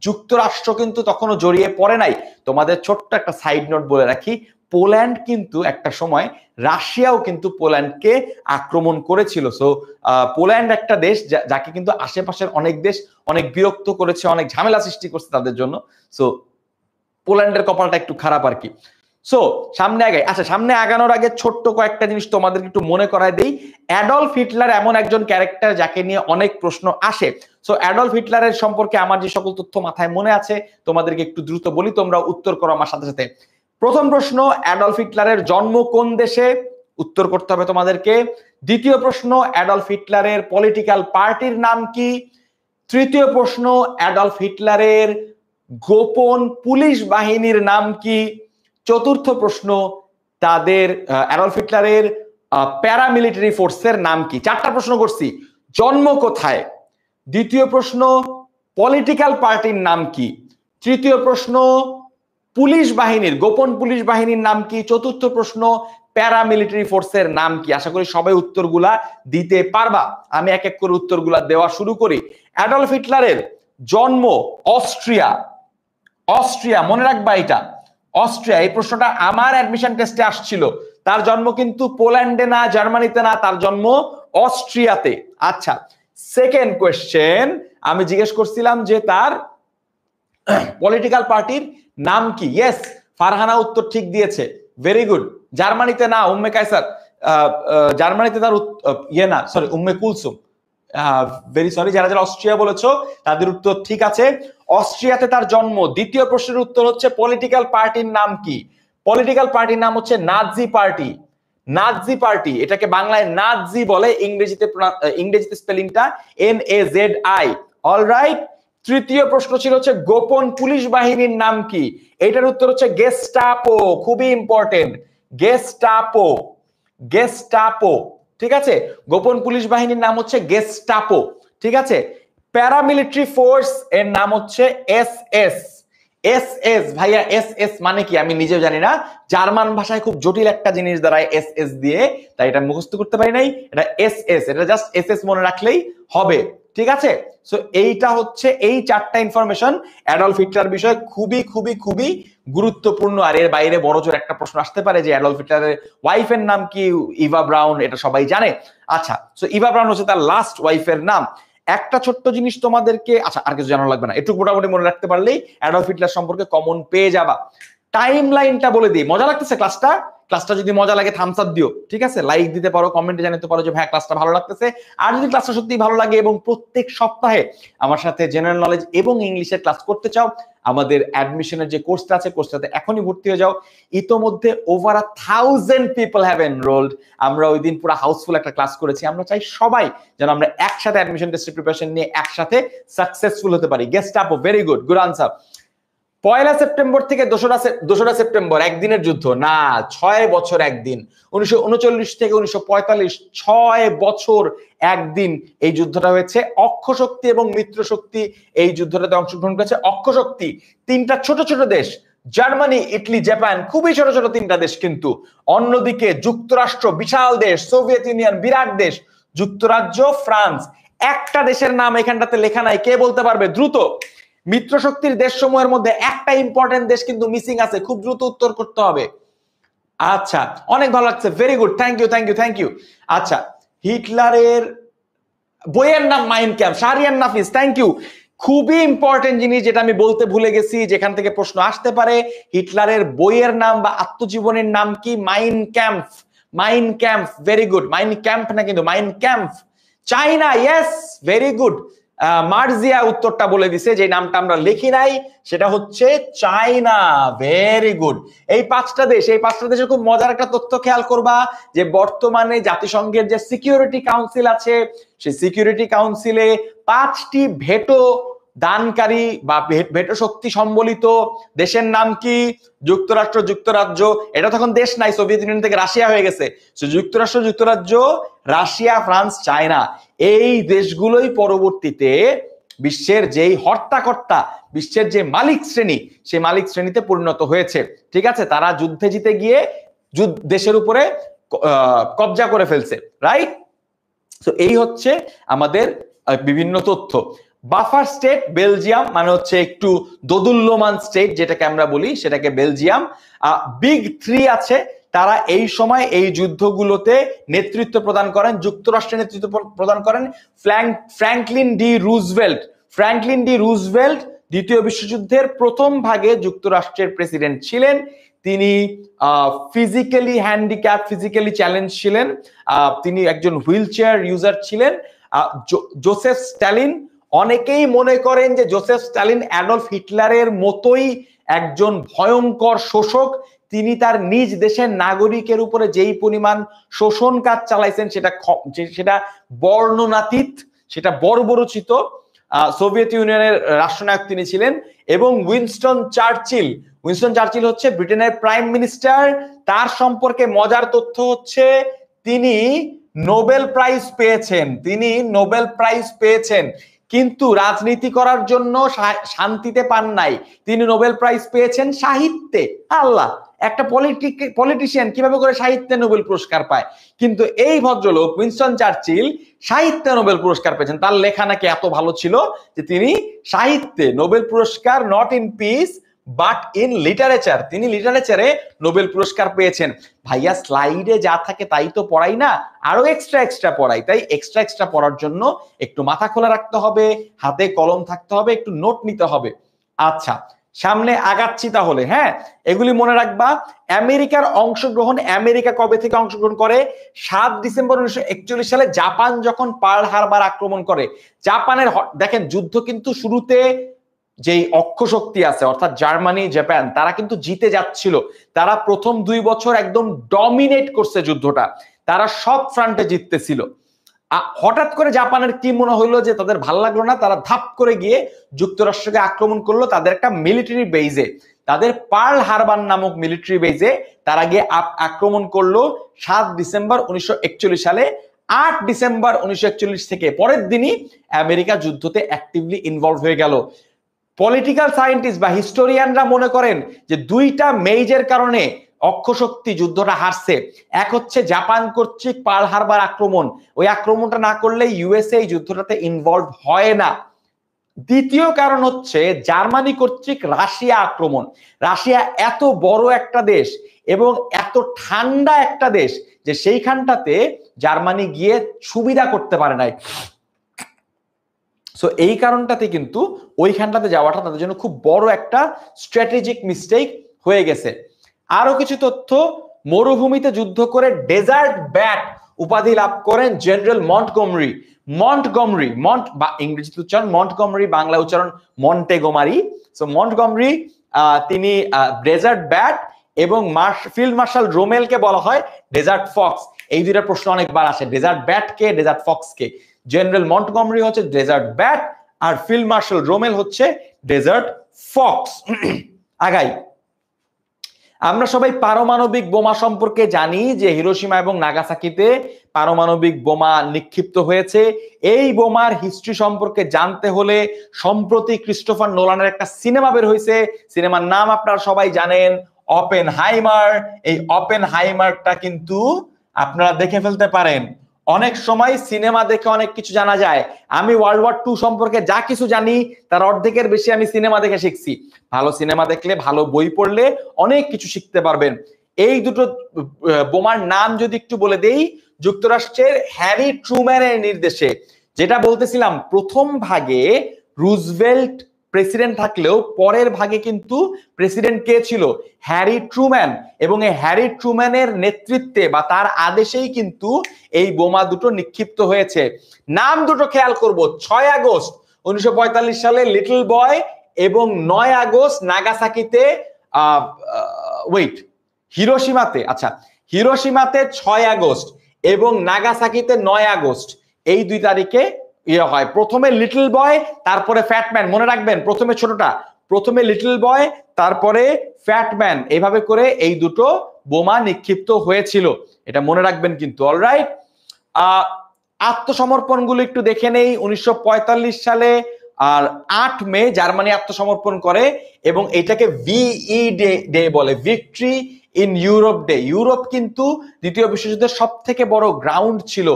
যুক্তরাষ্ট্র কিন্তু তখনও জড়িয়ে পড়ে নাই তোমাদের ছোট্ট একটা সাইড নোট বলে রাখি পোল্যান্ড কিন্তু একটা সময় রাশিয়াও কিন্তু পোল্যান্ডকে আক্রমণ করেছিল সো পোল্যান্ড একটা দেশ যাকে কিন্তু আশেপাশের অনেক দেশ অনেক বিরক্ত করেছে অনেক ঝামেলা সৃষ্টি করছে তাদের জন্য সো পোল্যান্ডের কপালটা একটু খারাপ আর কি সো সামনে আগাই আচ্ছা সামনে আগানোর আগে ছোট্ট কয়েকটা জিনিস তোমাদেরকে একটু মনে করায় দেই অ্যাডলফ হিটলার এমন একজন ক্যারেক্টার যাকে নিয়ে অনেক প্রশ্ন আসে সো অ্যাডলফ হিটলারের সম্পর্কে আমার যে সকল তথ্য মাথায় মনে আছে তোমাদেরকে একটু দ্রুত বলি তোমরা উত্তর করো আমার সাথে সাথে প্রথম প্রশ্ন অ্যাডলফ হিটলারের জন্ম কোন দেশে উত্তর করতে হবে তোমাদেরকে দ্বিতীয় প্রশ্ন অ্যাডলফ হিটলারের পলিটিক্যাল পার্টির নাম কি তৃতীয় প্রশ্ন অ্যাডলফ হিটলারের গোপন পুলিশ বাহিনীর নাম কি চতুর্থ প্রশ্ন তাদের অ্যাডলফ হিটলারের প্যারামিলিটারি ফোর্সের নাম কি চারটা প্রশ্ন করছি জন্ম কোথায় দ্বিতীয় প্রশ্ন পলিটিক্যাল পার্টির নাম কি তৃতীয় প্রশ্ন পুলিশ বাহিনীর গোপন পুলিশ বাহিনীর নাম কি চতুর্থ প্রশ্ন প্যারামিলিটারি ফোর্সের নাম কি আশা করি সবাই উত্তরগুলা দিতে পারবা আমি এক এক করে উত্তরগুলা দেওয়া শুরু করি অ্যাডলফ হিটলারের জন্ম অস্ট্রিয়া অস্ট্রিয়া মনে রাখবা এটা অস্ট্রিয়া এই প্রশ্নটা আমার অ্যাডমিশন টেস্টে আসছিল তার জন্ম কিন্তু পোল্যান্ডে না জার্মানিতে না তার জন্ম অস্ট্রিয়াতে আচ্ছা সেকেন্ড কোয়েশ্চেন আমি জিজ্ঞেস করছিলাম যে তার পলিটিক্যাল পার্টির নাম কি ইয়েস ফারহানা উত্তর ঠিক দিয়েছে ভেরি গুড জার্মানিতে না উম্মে কায়সার জার্মানিতে তার ইয়ে না sorry Umme Kulsum very sorry যারা যারা অস্ট্রিয়া বলেছো তাদের উত্তর ঠিক আছে অস্ট্রিয়াতে তার জন্ম দ্বিতীয় প্রশ্নের উত্তর হচ্ছে পলিটিক্যাল পার্টির নাম কি পলিটিক্যাল পার্টির নাম হচ্ছে নাজি পার্টি নাজি পার্টি এটাকে বাংলায় নাজি বলে ইংরেজিতে ইংরেজিতে স্পেলিংটা N A Z I all right তৃতীয় প্রশ্ন ছিল হচ্ছে গোপন পুলিশ বাহিনীর নাম কি এটার উত্তর হচ্ছে গেস্টাপো খুবই ইম্পর্টেন্ট গেস্টাপো গেস্টাপো ঠিক আছে গোপন পুলিশ বাহিনীর নাম হচ্ছে গেস্টাপো ঠিক আছে প্যারামিলিটারি ফোর্স এর নাম হচ্ছে এস এস এস এস ভাইয়া এস এস মানে কি আমি নিজেও জানি না জার্মান ভাষায় খুব জটিল একটা জিনিস দাঁড়ায় এস এস দিয়ে তাই এটা মুখস্থ করতে পারি নাই এটা এস এস এটা জাস্ট এস এস মনে রাখলেই হবে ঠিক আছে সো এইটা হচ্ছে এই চারটা ইনফরমেশন অ্যাডলফ হিটলার বিষয়ে খুবই খুবই খুবই গুরুত্বপূর্ণ আর এর বাইরে বড় জোর একটা প্রশ্ন আসতে পারে যে অ্যাডলফ হিটলারের ওয়াইফের নাম কি ইভা ব্রাউন এটা সবাই জানে আচ্ছা সো ইভা ব্রাউন হচ্ছে তার লাস্ট ওয়াইফের নাম একটা ছোট্ট জিনিস তোমাদেরকে আচ্ছা আর কিছু জানানো লাগবে না একটু মোটামুটি মনে রাখতে পারলেই অ্যাডলফ হিটলার সম্পর্কে কমন পেয়ে যাবা টাইম লাইনটা বলে দিই মজা লাগতেছে ক্লাসটা ক্লাসটা যদি মজা লাগে থামস আপ দিও ঠিক আছে লাইক দিতে পারো কমেন্টে জানাতে পারো যে হ্যাঁ ক্লাসটা ভালো লাগতেছে আর যদি ক্লাসটা সত্যি ভালো লাগে এবং প্রত্যেক সপ্তাহে আমার সাথে জেনারেল নলেজ এবং ইংলিশের ক্লাস করতে চাও আমাদের অ্যাডমিশনের যে কোর্সটা আছে কোর্সটাতে এখনই ভর্তি হয়ে যাও ইতোমধ্যে over a thousand people have enrolled আমরা ওই দিন পুরো হাউসফুল একটা ক্লাস করেছি আমরা চাই সবাই যেন আমরা একসাথে অ্যাডমিশন টেস্টের প্রিপারেশন নিয়ে একসাথে সাকসেসফুল হতে পারি গেস্ট আপ ভেরি গুড গুড আনসার পয়লা সেপ্টেম্বর থেকে দোসরা দোসরা সেপ্টেম্বর একদিনের যুদ্ধ না ছয় বছর একদিন উনিশশো উনচল্লিশ থেকে উনিশশো পঁয়তাল্লিশ ছয় বছর একদিন এই যুদ্ধটা হয়েছে অক্ষশক্তি এবং মিত্র শক্তি এই যুদ্ধটাতে অংশগ্রহণ করেছে অক্ষশক্তি তিনটা ছোট ছোট দেশ জার্মানি ইটলি জাপান খুবই ছোট ছোট তিনটা দেশ কিন্তু অন্যদিকে যুক্তরাষ্ট্র বিশাল দেশ সোভিয়েত ইউনিয়ন বিরাট দেশ যুক্তরাজ্য ফ্রান্স একটা দেশের নাম এখানটাতে লেখা নাই কে বলতে পারবে দ্রুত মিত্রশক্তির দেশসমূহের মধ্যে একটা ইম্পর্টেন্ট দেশ কিন্তু মিসিং আছে খুব দ্রুত উত্তর করতে হবে আচ্ছা অনেক ভালো লাগছে very good thank you thank you thank you আচ্ছা হিটলারের বইয়ের নাম Mein Kampf Sarian Nafis thank you খুবই ইম্পর্টেন্ট জিনিস যেটা আমি বলতে ভুলে গেছি যেখান থেকে প্রশ্ন আসতে পারে হিটলারের বইয়ের নাম বা আত্মজীবনের নাম কি Mein Kampf Mein Kampf very good Mein Kampf না কিন্তু মাইন ক্যাম্প চাইনা ইয়েস ভেরি গুড মার্জিয়া উত্তরটা বলে দিছে যে নামটা আমরা লিখি নাই সেটা হচ্ছে চায়না ভেরি গুড এই পাঁচটা দেশ এই পাঁচটা দেশে খুব মজার একটা তথ্য খেয়াল করবা যে বর্তমানে জাতিসংঘের যে সিকিউরিটি কাউন্সিল আছে সেই সিকিউরিটি কাউন্সিলে পাঁচটি ভেটো দানকারী বা ভেট শক্তি সম্বলিত দেশের নাম কি যুক্তরাষ্ট্র যুক্তরাজ্য এটা তখন দেশ নাই সোভিয়েত ইউনিয়ন থেকে রাশিয়া হয়ে গেছে যুক্তরাষ্ট্র যুক্তরাজ্য রাশিয়া ফ্রান্স চায়না এই দেশগুলোই পরবর্তীতে বিশ্বের যেই হর্তাকর্তা বিশ্বের যে মালিক শ্রেণী সেই মালিক শ্রেণীতে পরিণত হয়েছে ঠিক আছে তারা যুদ্ধে জিতে গিয়ে দেশের উপরে কবজা করে ফেলছে রাইট তো এই হচ্ছে আমাদের বিভিন্ন তথ্য বাফার স্টেট বেলজিয়াম মানে হচ্ছে একটু দোদুল্যমান স্টেট যেটাকে আমরা বলি সেটাকে বেলজিয়াম বিগ থ্রি আছে তারা এই সময় এই যুদ্ধগুলোতে নেতৃত্ব প্রদান করেন যুক্তরাষ্ট্রের নেতৃত্ব প্রদান করেন Franklin D Roosevelt Franklin D Roosevelt দ্বিতীয় বিশ্বযুদ্ধের প্রথম ভাগে যুক্তরাষ্ট্রের প্রেসিডেন্ট ছিলেন তিনি ফিজিক্যালি হ্যান্ডিক্যাপ ফিজিক্যালি চ্যালেঞ্জ ছিলেন তিনি একজন হুইল চেয়ার ইউজার ছিলেন জোসেফ স্ট্যালিন অনেকেই মনে করেন যে জোসেফ স্টালিন অ্যাডলফ হিটলারের মতোই একজন ভয়ঙ্কর শোষক তিনি তার নিজ দেশের নাগরিকের উপরে যেই পরিমাণ শোষণ কাজ চালাইছেন সেটা সেটা বর্ণনাতীত সেটা বর্বরচিত সোভিয়েত ইউনিয়নের রাষ্ট্রনায়ক তিনি ছিলেন এবং উইনস্টন চার্চিল উইনস্টন চার্চিল হচ্ছে ব্রিটেনের প্রাইম মিনিস্টার তার সম্পর্কে মজার তথ্য হচ্ছে তিনি নোবেল প্রাইজ পেয়েছেন তিনি নোবেল প্রাইজ পেয়েছেন কিন্তু রাজনীতি করার জন্য শান্তিতে পান নাই তিনি নোবেল প্রাইজ পেয়েছেন সাহিত্যে আল্লাহ একটা পলিটিক পলিটিশিয়ান কিভাবে করে সাহিত্যে নোবেল পুরস্কার পায় কিন্তু এই ভদ্রলোক উইনস্টন চার্চিল সাহিত্যে নোবেল পুরস্কার পেয়েছেন তার লেখা নাকি এত ভালো ছিল যে তিনি সাহিত্যে নোবেল পুরস্কার not in peace but in literature তিনি লিটারেচারে নোবেল পুরস্কার পেয়েছেন ভাইয়া স্লাইডে যা থাকে তাই তো পড়াই না আরো এক্সট্রা এক্সট্রা পড়াই তাই এক্সট্রা এক্সট্রা পড়ার জন্য একটু মাথা খোলা রাখতে হবে হাতে কলম থাকতে হবে একটু নোট নিতে হবে আচ্ছা সামনে আগাচ্ছি তাহলে হ্যাঁ এগুলি মনে রাখবা আমেরিকার অংশগ্রহণ আমেরিকা কবে থেকে অংশগ্রহণ করে সাত ডিসেম্বর উনিশশো সালে জাপান যখন পার্ল হারবার আক্রমণ করে জাপানের দেখেন যুদ্ধ কিন্তু শুরুতে যেই শক্তি আছে অর্থাৎ জার্মানি জাপান তারা কিন্তু জিতে যাচ্ছিল তারা প্রথম দুই বছর একদম ডমিনেট করছে যুদ্ধটা তারা সব ফ্রান্টে জিততেছিল হঠাৎ করে জাপানের কি মনে হইলো যে তাদের ভাল লাগলো না তারা ধাপ করে গিয়ে যুক্তরাষ্ট্রকে আক্রমণ করলো তাদের একটা মিলিটারি বেইজে তাদের পার্ল হারবার নামক মিলিটারি বেজে তারা গিয়ে আক্রমণ করলো সাত ডিসেম্বর উনিশশো সালে আট ডিসেম্বর উনিশশো থেকে পরের দিনই আমেরিকা যুদ্ধতে অ্যাক্টিভলি ইনভলভ হয়ে গেল পলিটিক্যাল সায়েন্টিস্ট বা হিস্টোরিয়ানরা মনে করেন যে দুইটা মেইজের কারণে অক্ষশক্তি যুদ্ধটা হারছে এক হচ্ছে জাপান কর্তৃক পাল হারবার আক্রমণ ওই আক্রমণটা না করলে ইউএসএ এই যুদ্ধটাতে ইনভলভ হয় না দ্বিতীয় কারণ হচ্ছে জার্মানি কর্তৃক রাশিয়া আক্রমণ রাশিয়া এত বড় একটা দেশ এবং এত ঠান্ডা একটা দেশ যে সেইখানটাতে জার্মানি গিয়ে সুবিধা করতে পারে নাই সো এই কারণটাতে কিন্তু ওইখানটাতে যাওয়াটা তাদের জন্য খুব বড় একটা স্ট্র্যাটেজিক মিস্টেক হয়ে গেছে আরো কিছু তথ্য মরুভূমিতে যুদ্ধ করে ডেজার্ট ব্যাট উপাধি লাভ করেন জেনারেল মন্ট মন্টগমরি মন্ট বা ইংরেজিতে উচ্চারণ মন্টগমরি বাংলা উচ্চারণ গোমারি সো মন্টগমরি তিনি ডেজার্ট ব্যাট এবং ফিল্ড মার্শাল রোমেলকে বলা হয় ডেজার্ট ফক্স এই দুইটা প্রশ্ন অনেকবার আসে ডেজার্ট ব্যাট কে ডেজার্ট ফক্স কে জেনারেল মন্টগমরি হচ্ছে ডেজার্ট ব্যাট আর ফিল্ড মার্শাল রোমেল হচ্ছে ডেজার্ট ফক্স আগাই আমরা সবাই পারমাণবিক বোমা সম্পর্কে জানি যে হিরোসীমা এবং নাগাসাকিতে পারমাণবিক বোমা নিক্ষিপ্ত হয়েছে এই বোমার হিস্ট্রি সম্পর্কে জানতে হলে সম্প্রতি ক্রিস্টোফার নোলানের একটা সিনেমা বের হয়েছে সিনেমার নাম আপনারা সবাই জানেন অপেন হাইমার এই অপেন হাইমারটা কিন্তু আপনারা দেখে ফেলতে পারেন অনেক সময় সিনেমা দেখে অনেক কিছু জানা যায় আমি ওয়ার্ল্ড ওয়ার টু সম্পর্কে যা কিছু জানি তার অর্ধেকের বেশি আমি সিনেমা দেখে শিখছি ভালো সিনেমা দেখলে ভালো বই পড়লে অনেক কিছু শিখতে পারবেন এই দুটো বোমার নাম যদি একটু বলে দেই যুক্তরাষ্ট্রের হ্যারি ট্রুম্যানের নির্দেশে যেটা বলতেছিলাম প্রথম ভাগে রুজভেল্ট প্রেসিডেন্ট থাকলেও পরের ভাগে কিন্তু প্রেসিডেন্ট কে ছিল হ্যারি ট্রুম্যান এবং এই হ্যারি ট্রুম্যানের নেতৃত্বে বা তার আদেশেই কিন্তু এই বোমা দুটো নিক্ষিপ্ত হয়েছে নাম দুটো খেয়াল করব ছয় আগস্ট উনিশশো সালে লিটল বয় এবং নয় আগস্ট নাগাসাকিতে ওয়েট হিরোসীমাতে আচ্ছা হিরোসীমাতে ছয় আগস্ট এবং নাগাসাকিতে নয় আগস্ট এই দুই তারিখে ইয়ে হয় প্রথমে লিটল বয় তারপরে ফ্যাটম্যান মনে রাখবেন প্রথমে ছোটটা প্রথমে লিটল বয় তারপরে ফ্যাটম্যান এইভাবে করে এই দুটো বোমা নিক্ষিপ্ত হয়েছিল এটা মনে রাখবেন কিন্তু অলরাইট আত্মসমর্পণগুলো একটু দেখে নেই উনিশশো সালে আর আট মে জার্মানি আত্মসমর্পণ করে এবং এটাকে ভিই ডে ডে বলে victory in Europe day Europe কিন্তু দ্বিতীয় বিশ্বযুদ্ধের সব থেকে বড় গ্রাউন্ড ছিল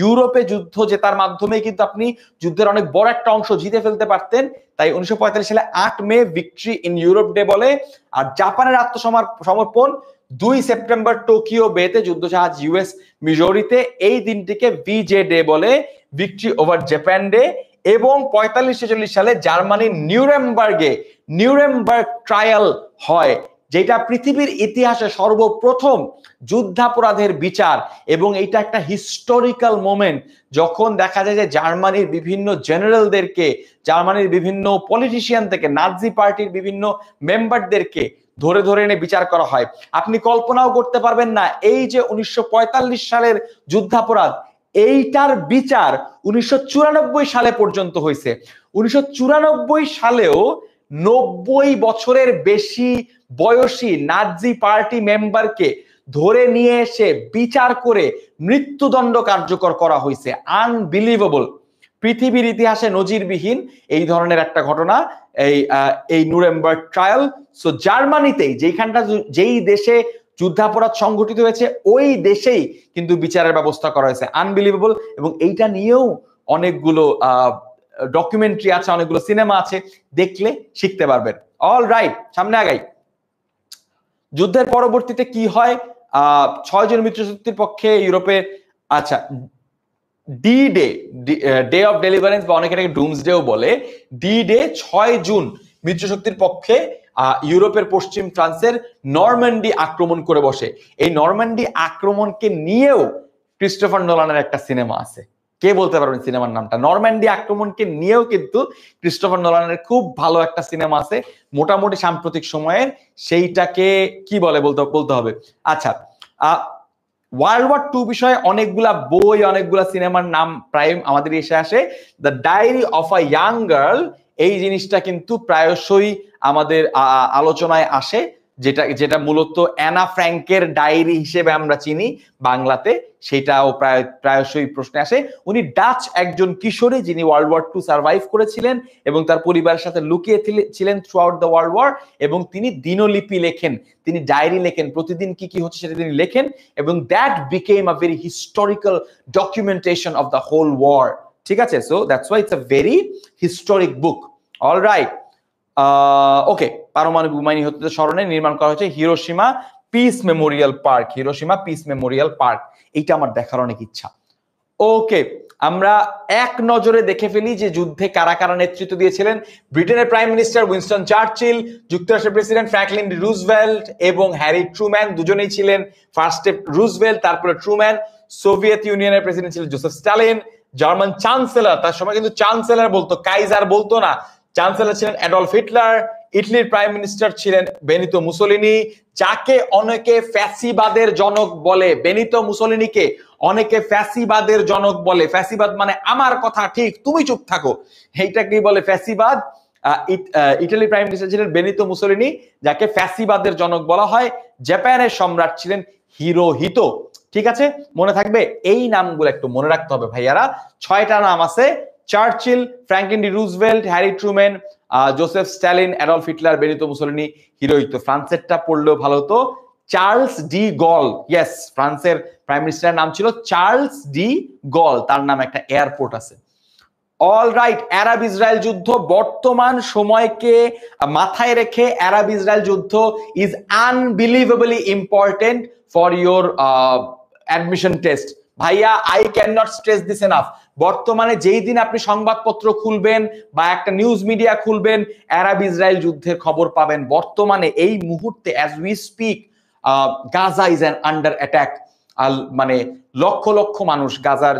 ইউরোপে যুদ্ধ জেতার মাধ্যমে কিন্তু আপনি যুদ্ধের অনেক বড় একটা অংশ জিতে ফেলতে পারতেন তাই উনিশশো সালে আট মে ভিক্টরি ইন ইউরোপ ডে বলে আর জাপানের আত্মসমর্পণ দুই সেপ্টেম্বর টোকিও বেতে যুদ্ধজাহাজ ইউএস মিজোরিতে এই দিনটিকে ভিজে ডে বলে ভিক্টরি ওভার জাপান ডে এবং পঁয়তাল্লিশ ছেচল্লিশ সালে জার্মানির নিউরেমবার্গে নিউরেমবার্গ ট্রায়াল হয় যেটা পৃথিবীর ইতিহাসে সর্বপ্রথম যুদ্ধাপরাধের বিচার এবং এটা একটা হিস্টোরিক্যাল মোমেন্ট যখন দেখা যায় যে জার্মানির বিভিন্ন জেনারেলদেরকে জার্মানির বিভিন্ন পলিটিশিয়ান থেকে নাজি পার্টির বিভিন্ন মেম্বারদেরকে ধরে ধরে এনে বিচার করা হয় আপনি কল্পনাও করতে পারবেন না এই যে উনিশশো সালের যুদ্ধাপরাধ এইটার বিচার উনিশশো সালে পর্যন্ত হয়েছে উনিশশো সালেও নব্বই বছরের বেশি বয়সী নাজি পার্টি মেম্বারকে ধরে নিয়ে এসে বিচার করে মৃত্যুদণ্ড কার্যকর করা হয়েছে আনবিলিভেবল পৃথিবীর ইতিহাসে নজিরবিহীন এই ধরনের একটা ঘটনা এই এই নুরেম্বার ট্রায়াল সো জার্মানিতেই যেখানটা যেই দেশে যুদ্ধাপরাধ সংঘটিত হয়েছে ওই দেশেই কিন্তু বিচারের ব্যবস্থা করা হয়েছে আনবিলিভেবল এবং এইটা নিয়েও অনেকগুলো ডকুমেন্টারি আছে অনেকগুলো সিনেমা আছে দেখলে শিখতে পারবেন অল রাইট সামনে আগাই যুদ্ধের পরবর্তীতে কি হয় ছয় জন মিত্রশক্তির পক্ষে ইউরোপে আচ্ছা D day day of deliverance বা অনেকে এটাকে ডুমস ডেও বলে ডি ডে ছয় জুন মিত্রশক্তির পক্ষে ইউরোপের পশ্চিম ফ্রান্সের নর্মান্ডি আক্রমণ করে বসে এই নর্মান্ডি আক্রমণকে নিয়েও ক্রিস্টোফার নোলানের একটা সিনেমা আছে কে বলতে পারবেন সিনেমার নামটা নর্ম্যান্ডি আক্রমণকে নিয়েও কিন্তু ক্রিস্টোফার নোলানের খুব ভালো একটা সিনেমা আছে মোটামুটি সাম্প্রতিক সময়ের সেইটাকে কি বলে বলতে বলতে হবে আচ্ছা ওয়ার্ল্ড ওয়ার টু বিষয়ে অনেকগুলা বই অনেকগুলা সিনেমার নাম প্রায় আমাদের এসে আসে the diary of a young girl এই জিনিসটা কিন্তু প্রায়শই আমাদের আলোচনায় আসে যেটা যেটা মূলত অ্যানা ফ্র্যাঙ্কের ডায়েরি হিসেবে আমরা চিনি বাংলাতে সেটাও প্রায় প্রায়শই প্রশ্নে আসে উনি ডাচ একজন কিশোরী যিনি ওয়ার্ল্ড ওয়ার টু সার্ভাইভ করেছিলেন এবং তার পরিবারের সাথে লুকিয়ে ছিলেন throughout the world war এবং তিনি দিনলিপি লেখেন তিনি ডায়েরি লেখেন প্রতিদিন কি কি হচ্ছে সেটা তিনি লেখেন এবং that became a very historical documentation of the whole war ঠিক আছে so that's why it's a very historic book all right okay পারমাণবিক উমাইনি হত্যা স্মরণে নির্মাণ করা হয়েছে Hiroshima peace memorial park Hiroshima peace memorial park এইটা আমার দেখার অনেক ইচ্ছা ওকে আমরা এক নজরে দেখে ফেলি যে যুদ্ধে কারা কারা নেতৃত্ব দিয়েছিলেন ব্রিটেনের প্রাইম মিনিস্টার উইনস্টন চার্চিল যুক্তরাষ্ট্রের প্রেসিডেন্ট ফ্র্যাঙ্কলিন রুজভেল্ট এবং হ্যারি ট্রুম্যান দুজনেই ছিলেন ফার্স্টে রুজভেল্ট তারপরে ট্রুম্যান সোভিয়েত ইউনিয়নের প্রেসিডেন্ট ছিলেন জোসেফ স্টালিন জার্মান চ্যান্সেলর তার সময় কিন্তু চ্যান্সেলর বলতো কাইজার বলতো না চ্যান্সেলর ছিলেন অ্যাডলফ হিটলার ইটলির প্রাইম মিনিস্টার ছিলেন বেনিতো মুসলিনি যাকে অনেকে ফ্যাসিবাদের জনক বলে বেনিতো মুসলিনিকে অনেকে ফ্যাসিবাদের জনক বলে ফ্যাসিবাদ মানে আমার কথা ঠিক তুমি চুপ থাকো এইটাকেই বলে ফ্যাসিবাদ ইটালি প্রাইম মিনিস্টার ছিলেন বেনিতো মুসলিনি যাকে ফ্যাসিবাদের জনক বলা হয় জাপানের সম্রাট ছিলেন হিরোহিত ঠিক আছে মনে থাকবে এই নামগুলো একটু মনে রাখতে হবে ভাইয়ারা ছয়টা নাম আছে Churchill Franklin D Roosevelt Harry Truman Joseph Stalin Adolf Hitler Benito Mussolini Hirohito ফ্রান্সেরটা পড়লেও ভালো হতো চার্লস ডি গল ইয়েস ফ্রান্সের প্রাইম মিনিস্টারের নাম ছিল চার্লস ডি গল তার নাম একটা এয়ারপোর্ট আছে অল রাইট অ্যারাব ইসরায়েল যুদ্ধ বর্তমান সময়কে মাথায় রেখে অ্যারাব ইসরায়েল যুদ্ধ is unbelievably important for your admission test ভাইয়া I can not stress this enough বর্তমানে যেই দিন আপনি সংবাদপত্র খুলবেন বা একটা নিউজ মিডিয়া খুলবেন অ্যারাব ইসরায়েল যুদ্ধের খবর পাবেন বর্তমানে এই মুহূর্তে as we speak Gaza is an under attack মানে লক্ষ লক্ষ মানুষ গাজার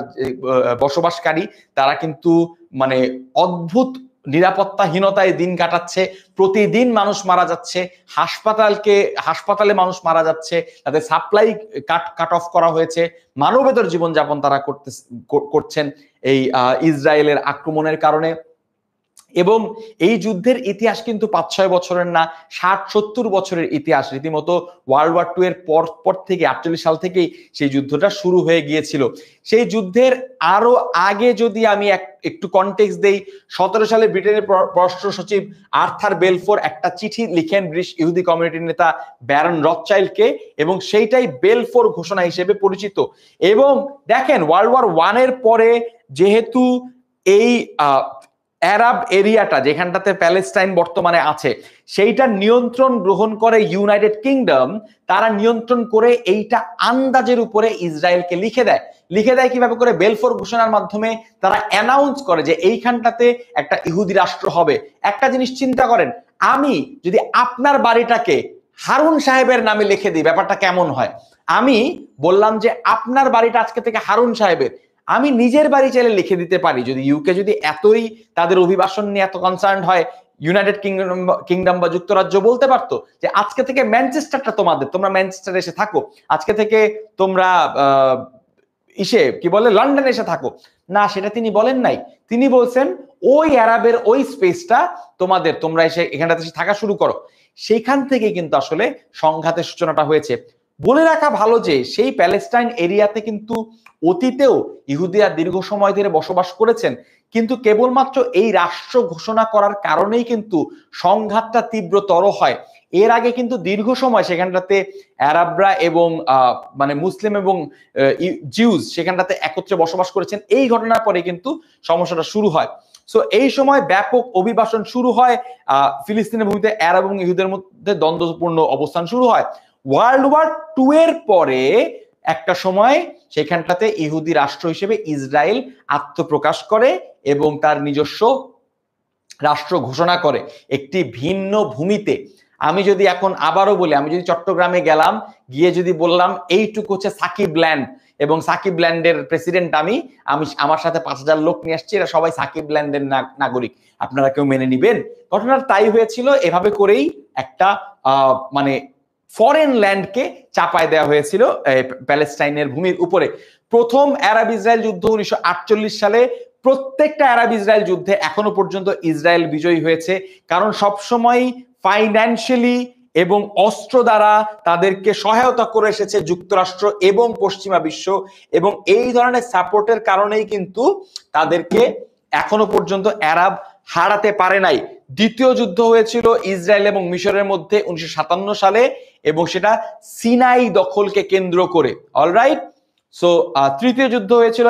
বসবাসকারী তারা কিন্তু মানে অদ্ভুত নিরাপত্তাহীনতায় দিন কাটাচ্ছে প্রতিদিন মানুষ মারা যাচ্ছে হাসপাতালকে হাসপাতালে মানুষ মারা যাচ্ছে তাদের সাপ্লাই কাট কাট অফ করা হয়েছে মানবেতর জীবনযাপন তারা করতে করছেন এই ইসরায়েলের আক্রমণের কারণে এবং এই যুদ্ধের ইতিহাস কিন্তু পাঁচ ছয় বছরের না ষাট সত্তর বছরের ইতিহাস রীতিমতো ওয়ার্ল্ড ওয়ার টু এর পর পর থেকে আটচল্লিশ সাল থেকেই সেই যুদ্ধটা শুরু হয়ে গিয়েছিল সেই যুদ্ধের আরো আগে যদি আমি একটু কনটেক্স দেই সতেরো সালে ব্রিটেনের পররাষ্ট্র সচিব আর্থার বেলফোর একটা চিঠি লিখেন ব্রিটিশ ইহুদি কমিউনিটির নেতা ব্যারন রথচাইল্ডকে এবং সেইটাই বেলফোর ঘোষণা হিসেবে পরিচিত এবং দেখেন ওয়ার্ল্ড ওয়ার ওয়ানের পরে যেহেতু এই অ্যারাব এরিয়াটা যেখানটাতে প্যালেস্টাইন বর্তমানে আছে সেইটার নিয়ন্ত্রণ গ্রহণ করে ইউনাইটেড কিংডম তারা নিয়ন্ত্রণ করে এইটা আন্দাজের উপরে ইসরায়েলকে লিখে দেয় লিখে দেয় কিভাবে করে বেলফোর ঘোষণার মাধ্যমে তারা অ্যানাউন্স করে যে এইখানটাতে একটা ইহুদি রাষ্ট্র হবে একটা জিনিস চিন্তা করেন আমি যদি আপনার বাড়িটাকে হারুন সাহেবের নামে লিখে দিই ব্যাপারটা কেমন হয় আমি বললাম যে আপনার বাড়িটা আজকে থেকে হারুন সাহেবের আমি নিজের বাড়ি চাইলে লিখে দিতে পারি যদি ইউকে যদি এতই তাদের অভিবাসন নিয়ে এত কনসার্ন হয় ইউনাইটেড কিংডম কিংডম বা যুক্তরাজ্য বলতে পারতো যে আজকে থেকে ম্যানচেস্টারটা তোমাদের তোমরা ম্যানচেস্টার এসে থাকো আজকে থেকে তোমরা ইসে কি বলে লন্ডনে এসে থাকো না সেটা তিনি বলেন নাই তিনি বলছেন ওই অ্যারাবের ওই স্পেসটা তোমাদের তোমরা এসে এখানটাতে এসে থাকা শুরু করো সেইখান থেকে কিন্তু আসলে সংঘাতের সূচনাটা হয়েছে বলে রাখা ভালো যে সেই প্যালেস্টাইন এরিয়াতে কিন্তু অতীতেও ইহুদিরা দীর্ঘ সময় ধরে বসবাস করেছেন কিন্তু কেবলমাত্র এই রাষ্ট্র ঘোষণা করার কারণেই কিন্তু সংঘাতটা তীব্রতর হয় এর আগে কিন্তু দীর্ঘ সময় সেখানটাতে অ্যারাবরা এবং মানে মুসলিম এবং জিউজ সেখানটাতে একত্রে বসবাস করেছেন এই ঘটনার পরে কিন্তু সমস্যাটা শুরু হয় সো এই সময় ব্যাপক অভিবাসন শুরু হয় আহ ফিলিস্তিনের ভূমিতে অ্যারাব এবং ইহুদের মধ্যে দ্বন্দ্বপূর্ণ অবস্থান শুরু হয় ওয়ার্ল্ড ওয়ার টু এর পরে একটা সময় সেখানটাতে ইহুদি রাষ্ট্র হিসেবে ইসরায়েল আত্মপ্রকাশ করে এবং তার নিজস্ব রাষ্ট্র ঘোষণা করে একটি ভিন্ন ভূমিতে আমি যদি এখন আবারও বলি আমি যদি চট্টগ্রামে গেলাম গিয়ে যদি বললাম এইটুকু হচ্ছে সাকিব ল্যান্ড এবং সাকিব ল্যান্ডের প্রেসিডেন্ট আমি আমি আমার সাথে পাঁচ হাজার লোক নিয়ে আসছি এরা সবাই সাকিব ল্যান্ডের নাগরিক আপনারা কেউ মেনে নিবেন ঘটনার তাই হয়েছিল এভাবে করেই একটা মানে ফরেন ল্যান্ডকে চাপায় দেওয়া হয়েছিল প্যালেস্টাইনের ভূমির উপরে প্রথম আরব ইসরায়েল যুদ্ধ উনিশশো সালে প্রত্যেকটা আরব ইসরায়েল যুদ্ধে এখনো পর্যন্ত ইসরায়েল বিজয়ী হয়েছে কারণ সবসময় ফাইন্যান্সিয়ালি এবং অস্ত্র দ্বারা তাদেরকে সহায়তা করে এসেছে যুক্তরাষ্ট্র এবং পশ্চিমা বিশ্ব এবং এই ধরনের সাপোর্টের কারণেই কিন্তু তাদেরকে এখনো পর্যন্ত অ্যারাব হারাতে পারে নাই দ্বিতীয় যুদ্ধ হয়েছিল ইসরায়েল এবং মিশরের মধ্যে উনিশশো সালে এবং সেটা সিনাই দখলকে কেন্দ্র করে অলরাইট সো তৃতীয় যুদ্ধ হয়েছিল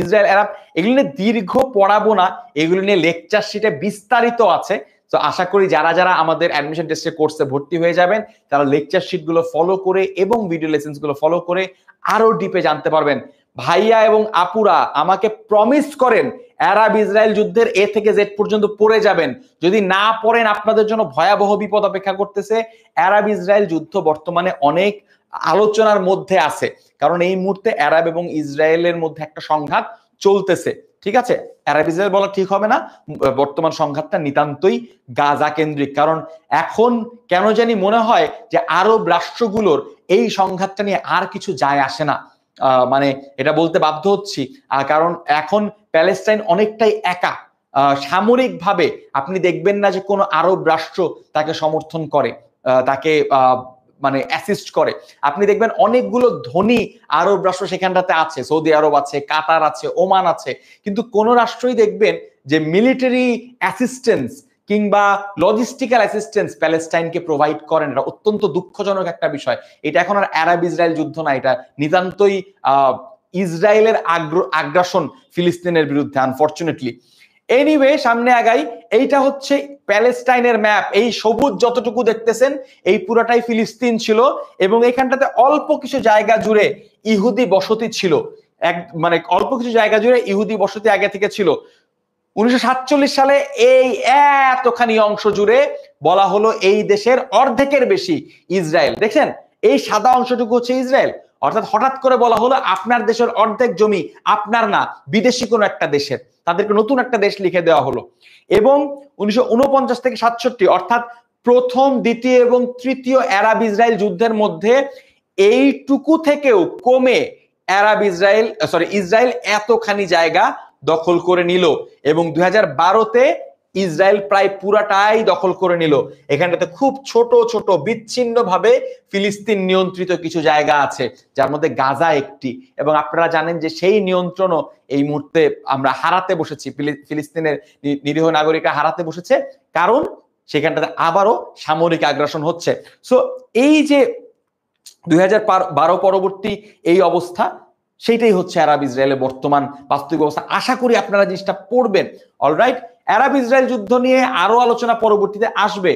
ইসরায়েল আরব এগুলি নিয়ে দীর্ঘ পড়াবো না এগুলি নিয়ে লেকচার শিটে বিস্তারিত আছে তো আশা করি যারা যারা আমাদের অ্যাডমিশন টেস্টে কোর্সে ভর্তি হয়ে যাবেন তারা লেকচার শিটগুলো ফলো করে এবং ভিডিও লেসেন্সগুলো ফলো করে আরো ডিপে জানতে পারবেন ভাইয়া এবং আপুরা আমাকে প্রমিস করেন অ্যারাব ইসরায়েল যুদ্ধের এ থেকে জেড পর্যন্ত পড়ে যাবেন যদি না পড়েন আপনাদের জন্য ভয়াবহ বিপদ অপেক্ষা করতেছে অ্যারাব ইসরায়েল যুদ্ধ বর্তমানে অনেক আলোচনার মধ্যে আছে কারণ এই মুহূর্তে অ্যারাব এবং ইসরায়েলের মধ্যে একটা সংঘাত চলতেছে ঠিক আছে অ্যারাব ইসরায়েল বলা ঠিক হবে না বর্তমান সংঘাতটা নিতান্তই গাজা কেন্দ্রিক কারণ এখন কেন জানি মনে হয় যে আরব রাষ্ট্রগুলোর এই সংঘাতটা নিয়ে আর কিছু যায় আসে না মানে এটা বলতে বাধ্য হচ্ছি কারণ এখন প্যালেস্টাইন অনেকটাই একা সামরিকভাবে আপনি দেখবেন না যে কোনো আরব রাষ্ট্র তাকে সমর্থন করে তাকে মানে অ্যাসিস্ট করে আপনি দেখবেন অনেকগুলো ধনী আরব রাষ্ট্র সেখানটাতে আছে সৌদি আরব আছে কাতার আছে ওমান আছে কিন্তু কোনো রাষ্ট্রই দেখবেন যে মিলিটারি অ্যাসিস্ট্যান্স কিংবা লজিস্টিক্যাল অ্যাসিস্ট্যান্স প্যালেস্টাইনকে প্রোভাইড করেন এটা অত্যন্ত দুঃখজনক একটা বিষয় এটা এখন আর আরব ইসরায়েল যুদ্ধ না এটা নিতান্তই ইসরায়েলের আগ্র আগ্রাসন ফিলিস্তিনের বিরুদ্ধে আনফর্চুনেটলি এনিওয়ে সামনে আগাই এইটা হচ্ছে প্যালেস্টাইনের ম্যাপ এই সবুজ যতটুকু দেখতেছেন এই পুরাটাই ফিলিস্তিন ছিল এবং এখানটাতে অল্প কিছু জায়গা জুড়ে ইহুদি বসতি ছিল এক মানে অল্প কিছু জায়গা জুড়ে ইহুদি বসতি আগে থেকে ছিল উনিশশো সালে এই এতখানি অংশ জুড়ে বলা হলো এই দেশের অর্ধেকের বেশি ইসরায়েল দেখছেন এই সাদা অংশটুকু হচ্ছে ইসরায়েল অর্থাৎ হঠাৎ করে বলা হলো আপনার দেশের অর্ধেক জমি আপনার না বিদেশি কোনো একটা দেশের তাদেরকে নতুন একটা দেশ লিখে দেওয়া হলো এবং উনিশশো থেকে সাতষট্টি অর্থাৎ প্রথম দ্বিতীয় এবং তৃতীয় অ্যারাব ইসরায়েল যুদ্ধের মধ্যে এইটুকু থেকেও কমে অ্যারাব ইসরায়েল সরি ইসরায়েল এতখানি জায়গা দখল করে নিল এবং দুই হাজার বারোতে ইসরায়েল প্রায় পুরাটাই দখল করে নিল এখানটাতে খুব ছোট ছোট বিচ্ছিন্নভাবে ফিলিস্তিন নিয়ন্ত্রিত কিছু জায়গা আছে যার মধ্যে গাজা একটি এবং আপনারা জানেন যে সেই নিয়ন্ত্রণও এই মুহূর্তে আমরা হারাতে বসেছি ফিলিস্তিনের নিরীহ নাগরিকরা হারাতে বসেছে কারণ সেখানটাতে আবারও সামরিক আগ্রাসন হচ্ছে সো এই যে দুই পরবর্তী এই অবস্থা সেইটাই হচ্ছে আরব ইসরায়েলের বর্তমান বাস্তবিক অবস্থা আশা করি আপনারা জিনিসটা পড়বেন অলরাইট আরব ইসরায়েল যুদ্ধ নিয়ে আরো আলোচনা পরবর্তীতে আসবে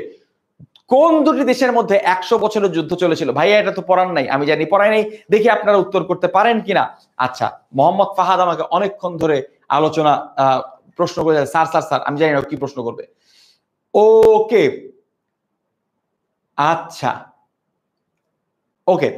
কোন দুটি দেশের মধ্যে একশো বছরের যুদ্ধ চলেছিল ভাইয়া এটা তো পড়ার নাই আমি জানি পড়াই নাই দেখি আপনারা উত্তর করতে পারেন কিনা আচ্ছা মোহাম্মদ ফাহাদ আমাকে অনেকক্ষণ ধরে আলোচনা প্রশ্ন করে স্যার স্যার স্যার আমি জানি না কি প্রশ্ন করবে ওকে আচ্ছা ওকে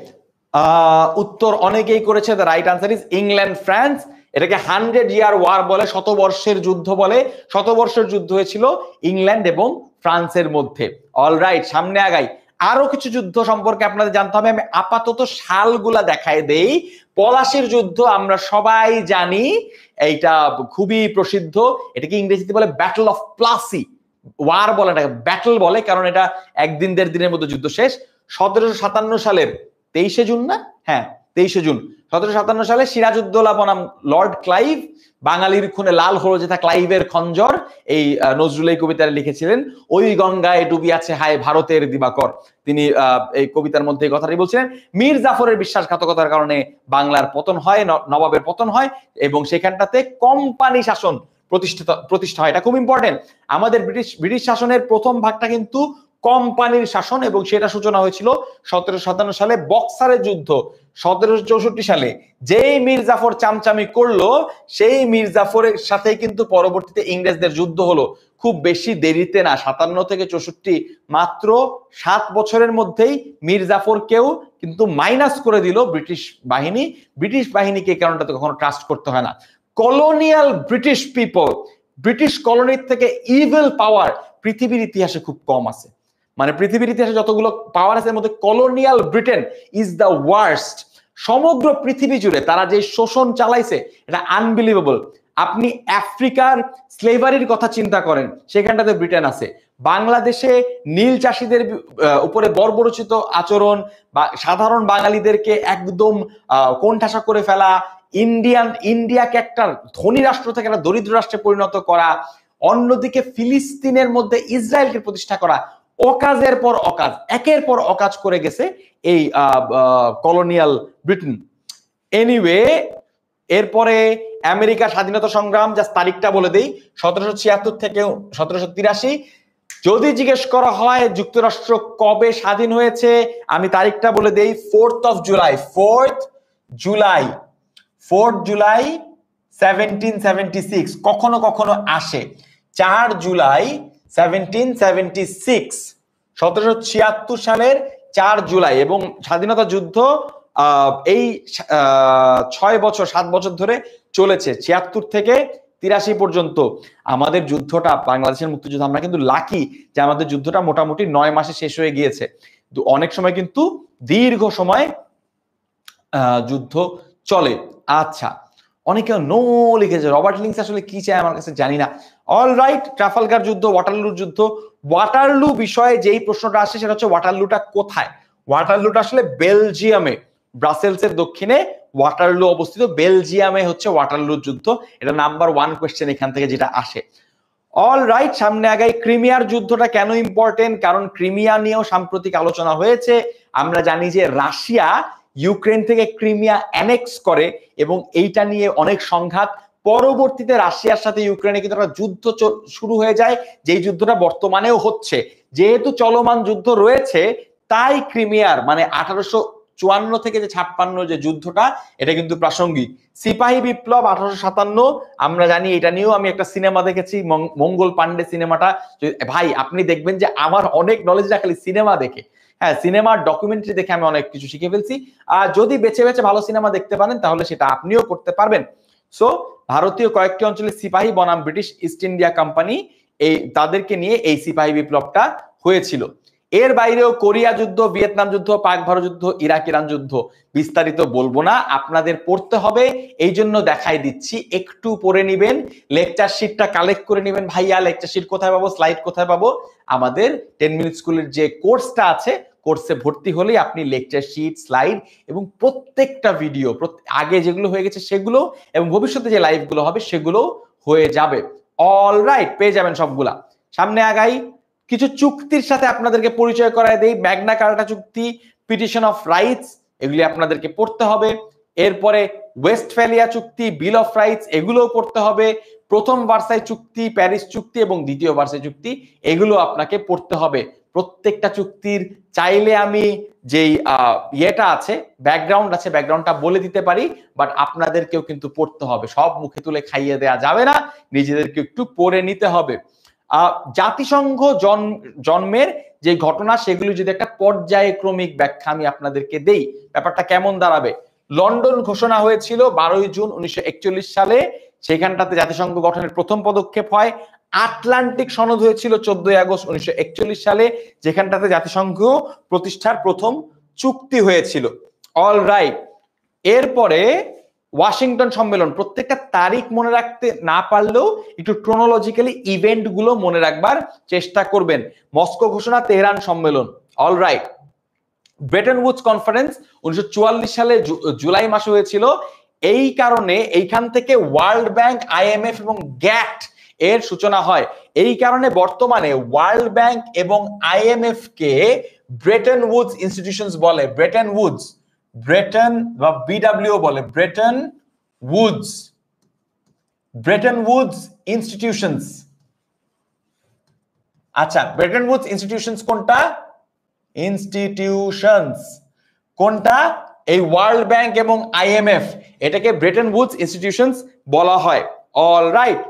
উত্তর অনেকেই করেছে the right answer is England France এটাকে হান্ড্রেড ইয়ার ওয়ার বলে শতবর্ষের যুদ্ধ বলে শতবর্ষের যুদ্ধ হয়েছিল ইংল্যান্ড এবং ফ্রান্সের মধ্যে অল রাইট সামনে আগাই আরো কিছু যুদ্ধ সম্পর্কে আপনাদের জানতে হবে আমি আপাতত সালগুলা দেখায় দেই পলাশির যুদ্ধ আমরা সবাই জানি এইটা খুবই প্রসিদ্ধ এটাকে ইংরেজিতে বলে ব্যাটল অফ প্লাসি ওয়ার বলে না ব্যাটল বলে কারণ এটা একদিন দেড় দিনের মধ্যে যুদ্ধ শেষ সতেরোশো সাতান্ন সালের তেইশে জুন না হ্যাঁ তেইশে জুন সতেরো সাতান্ন সালে সিরাজউদ্দৌলা বনাম লর্ড ক্লাইভ বাঙালির খুনে লাল হলো যেটা ক্লাইভের খঞ্জর এই নজরুল এই কবিতায় লিখেছিলেন ওই গঙ্গায় ডুবি আছে হায় ভারতের দিবাকর তিনি এই কবিতার মধ্যে কথাটি বলছিলেন মীর জাফরের বিশ্বাসঘাতকতার কারণে বাংলার পতন হয় নবাবের পতন হয় এবং সেখানটাতে কোম্পানি শাসন প্রতিষ্ঠিত প্রতিষ্ঠা হয় এটা খুব ইম্পর্টেন্ট আমাদের ব্রিটিশ ব্রিটিশ শাসনের প্রথম ভাগটা কিন্তু কোম্পানির শাসন এবং সেটা সূচনা হয়েছিল সতেরোশো সাতান্ন সালে বক্সারের যুদ্ধ সতেরোশো চৌষট্টি সালে যেই মীর জাফর চামচামি করলো সেই মীর জাফরের সাথে কিন্তু পরবর্তীতে ইংরেজদের যুদ্ধ হলো খুব বেশি দেরিতে না সাতান্ন থেকে চৌষট্টি মাত্র সাত বছরের মধ্যেই মীর কিন্তু মাইনাস করে দিল ব্রিটিশ বাহিনী ব্রিটিশ বাহিনীকে কারণটা তো কখনো ট্রাস্ট করতে হয় না কলোনিয়াল ব্রিটিশ পিপল ব্রিটিশ কলোনির থেকে ইভেল পাওয়ার পৃথিবীর ইতিহাসে খুব কম আছে মানে পৃথিবীর ইতিহাসে যতগুলো পাওয়ার আছে এর মধ্যে colonial Britain is the worst সমগ্র পৃথিবী জুড়ে তারা যে শোষণ চালাইছে এটা আনবিলিভেবল আপনি আফ্রিকার স্লেভারির কথা চিন্তা করেন সেখানটাতে ব্রিটেন আছে বাংলাদেশে নীল চাষিদের উপরে বর্বরচিত আচরণ বা সাধারণ বাঙালিদেরকে একদম কোণঠাসা করে ফেলা ইন্ডিয়ান ইন্ডিয়াকে একটা ধনী রাষ্ট্র থেকে একটা দরিদ্র রাষ্ট্রে পরিণত করা অন্যদিকে ফিলিস্তিনের মধ্যে ইসরায়েলকে প্রতিষ্ঠা করা অকাজের পর অকাজ একের পর অকাজ করে গেছে এই কলোনিয়াল ব্রিটেন এনিওয়ে এরপরে আমেরিকা স্বাধীনতা সংগ্রাম যা তারিখটা বলে দেই সতেরোশো ছিয়াত্তর থেকে সতেরোশো তিরাশি যদি জিজ্ঞেস করা হয় যুক্তরাষ্ট্র কবে স্বাধীন হয়েছে আমি তারিখটা বলে দেই fourth of July fourth July fourth July seventeen six কখনো কখনো আসে চার জুলাই সেভেন্টিন সেভেন্টি সিক্স সতেরোশো ছিয়াত্তর সালের চার জুলাই এবং স্বাধীনতা যুদ্ধ এই ছয় বছর সাত বছর ধরে চলেছে ছিয়াত্তর থেকে তিরাশি পর্যন্ত আমাদের যুদ্ধটা বাংলাদেশের মুক্তিযুদ্ধ আমরা কিন্তু লাকি যে আমাদের যুদ্ধটা মোটামুটি নয় মাসে শেষ হয়ে গিয়েছে অনেক সময় কিন্তু দীর্ঘ সময় যুদ্ধ চলে আচ্ছা অনেকে নো লিখেছে রবার্ট লিংস আসলে কি চায় আমার কাছে জানি না অল রাইট ট্রাফালগার যুদ্ধ ওয়াটারলুর যুদ্ধ ওয়াটারলু বিষয়ে যেই প্রশ্নটা আসে সেটা হচ্ছে ওয়াটারলুটা কোথায় ওয়াটারলুটা আসলে বেলজিয়ামে ব্রাসেলসের দক্ষিণে ওয়াটারলু অবস্থিত বেলজিয়ামে হচ্ছে ওয়াটারলুর যুদ্ধ এটা নাম্বার ওয়ান কোয়েশ্চেন এখান থেকে যেটা আসে অল রাইট সামনে আগাই ক্রিমিয়ার যুদ্ধটা কেন ইম্পর্টেন্ট কারণ ক্রিমিয়া নিয়েও সাম্প্রতিক আলোচনা হয়েছে আমরা জানি যে রাশিয়া ইউক্রেন থেকে ক্রিমিয়া অ্যানেক্স করে এবং এইটা নিয়ে অনেক সংঘাত পরবর্তীতে রাশিয়ার সাথে ইউক্রেনে কিন্তু একটা যুদ্ধ শুরু হয়ে যায় যেই যুদ্ধটা বর্তমানেও হচ্ছে যেহেতু চলমান যুদ্ধ রয়েছে তাই ক্রিমিয়ার মানে আঠারোশো চুয়ান্ন থেকে যে ছাপ্পান্ন যে যুদ্ধটা এটা কিন্তু প্রাসঙ্গিক সিপাহী বিপ্লব আঠারোশো সাতান্ন আমরা জানি এটা নিয়েও আমি একটা সিনেমা দেখেছি মঙ্গল পান্ডে সিনেমাটা ভাই আপনি দেখবেন যে আমার অনেক নলেজ না খালি সিনেমা দেখে হ্যাঁ সিনেমার ডকুমেন্টারি দেখে আমি অনেক কিছু শিখে ফেলছি আর যদি বেছে বেছে ভালো সিনেমা দেখতে পারেন তাহলে সেটা আপনিও করতে পারবেন সো ভারতীয় কয়েকটি অঞ্চলে সিপাহী বনাম ব্রিটিশ ইস্ট ইন্ডিয়া কোম্পানি এই তাদেরকে নিয়ে এই সিপাহী বিপ্লবটা হয়েছিল এর বাইরেও কোরিয়া যুদ্ধ ভিয়েতনাম যুদ্ধ পাক ভারত যুদ্ধ ইরাক ইরান যুদ্ধ বিস্তারিত বলবো না আপনাদের পড়তে হবে এই জন্য দেখাই দিচ্ছি একটু পড়ে নিবেন লেকচার শিটটা কালেক্ট করে নেবেন ভাইয়া লেকচার শিট কোথায় পাবো স্লাইড কোথায় পাবো আমাদের টেন মিনিট স্কুলের যে কোর্সটা আছে কোর্সে ভর্তি হলেই আপনি লেকচার শিট স্লাইড এবং প্রত্যেকটা ভিডিও আগে যেগুলো হয়ে গেছে সেগুলো এবং ভবিষ্যতে যে লাইভগুলো হবে সেগুলো হয়ে যাবে অল রাইট পেয়ে যাবেন সবগুলা সামনে আগাই কিছু চুক্তির সাথে আপনাদেরকে পরিচয় করায় দেই ম্যাগনা কার্টা চুক্তি পিটিশন অফ রাইটস এগুলি আপনাদেরকে পড়তে হবে এরপরে ওয়েস্টফ্যালিয়া চুক্তি বিল অফ রাইটস এগুলোও পড়তে হবে প্রথম বার্ষায় চুক্তি প্যারিস চুক্তি এবং দ্বিতীয় ভার্সাই চুক্তি এগুলো আপনাকে পড়তে হবে প্রত্যেকটা চুক্তির চাইলে আমি যেই ইয়েটা আছে ব্যাকগ্রাউন্ড আছে ব্যাকগ্রাউন্ডটা বলে দিতে পারি বাট আপনাদেরকেও কিন্তু পড়তে হবে সব মুখে তুলে খাইয়ে দেয়া যাবে না নিজেদেরকে একটু পড়ে নিতে হবে জাতিসংঘ জন্মের যে ঘটনা সেগুলি যদি একটা পর্যায়ক্রমিক ব্যাখ্যা আমি আপনাদেরকে দেই ব্যাপারটা কেমন দাঁড়াবে লন্ডন ঘোষণা হয়েছিল বারোই জুন উনিশশো সালে সেখানটাতে জাতিসংঘ গঠনের প্রথম পদক্ষেপ হয় আটলান্টিক সনদ হয়েছিল চোদ্দই আগস্ট উনিশশো সালে যেখানটাতে জাতিসংঘ প্রতিষ্ঠার প্রথম চুক্তি হয়েছিল অল রাইট এরপরে ওয়াশিংটন সম্মেলন প্রত্যেকটা তারিখ মনে রাখতে না পারলেও একটু ক্রোনোলজিক্যালি ইভেন্টগুলো মনে রাখবার চেষ্টা করবেন মস্কো ঘোষণা তেহরান সম্মেলন all right Bretton Woods conference উনিশশো সালে জুলাই মাসে হয়েছিল এই কারণে এইখান থেকে ওয়ার্ল্ড ব্যাংক আইএমএফ এবং গ্যাট এর সূচনা হয় এই কারণে বর্তমানে ওয়ার্ল্ড ব্যাংক এবং আইএমএফ কে ব্রেটন উডস ইনস্টিটিউশনস বলে ব্রেটেন উডস ব্রেটন বা বিডাব্লিউ বলে Bretton Woods Bretton Woods institutions আচ্ছা ব্রেটন উডস ইনস্টিটিউশনস কোনটা ইনস্টিটিউশনস কোনটা এই ওয়ার্ল্ড ব্যাংক এবং আইএমএফ এটাকে ব্রেটন উডস ইনস্টিটিউশনস বলা হয় অল রাইট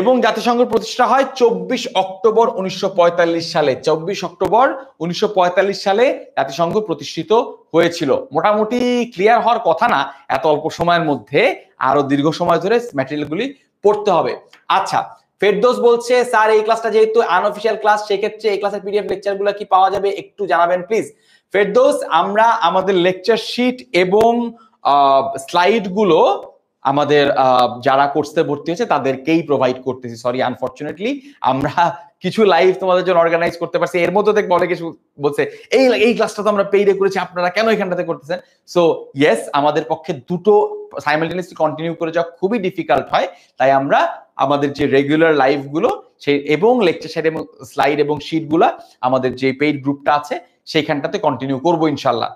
এবং জাতিসংঘ প্রতিষ্ঠা হয় চব্বিশ অক্টোবর উনিশশো সালে চব্বিশ অক্টোবর উনিশশো সালে জাতিসংঘ প্রতিষ্ঠিত হয়েছিল মোটামুটি ক্লিয়ার হওয়ার কথা না এত অল্প সময়ের মধ্যে আরো দীর্ঘ সময় ধরে ম্যাটেরিয়ালগুলি পড়তে হবে আচ্ছা ফেরদোস বলছে স্যার এই ক্লাসটা যেহেতু আনঅফিসিয়াল ক্লাস সেক্ষেত্রে এই ক্লাসের পিডিএফ লেকচারগুলো কি পাওয়া যাবে একটু জানাবেন প্লিজ ফেরদোস আমরা আমাদের লেকচার শিট এবং স্লাইডগুলো আমাদের যারা কোর্সে ভর্তি হয়েছে তাদেরকেই প্রোভাইড করতেছি সরি আনফর্চুনেটলি আমরা কিছু লাইভ তোমাদের জন্য অর্গানাইজ করতে পারছি এর মধ্যে দেখবো অনেকে বলছে এই এই ক্লাসটা তো আমরা পেইডে করেছি আপনারা কেন এখানটাতে করতেছেন সো ইয়েস আমাদের পক্ষে দুটো সাইমেলটেনিয়াসলি কন্টিনিউ করে যাওয়া খুবই ডিফিকাল্ট হয় তাই আমরা আমাদের যে রেগুলার লাইভগুলো সেই এবং লেকচার সাইড এবং স্লাইড এবং শিটগুলা আমাদের যে পেইড গ্রুপটা আছে সেইখানটাতে কন্টিনিউ করবো ইনশাল্লাহ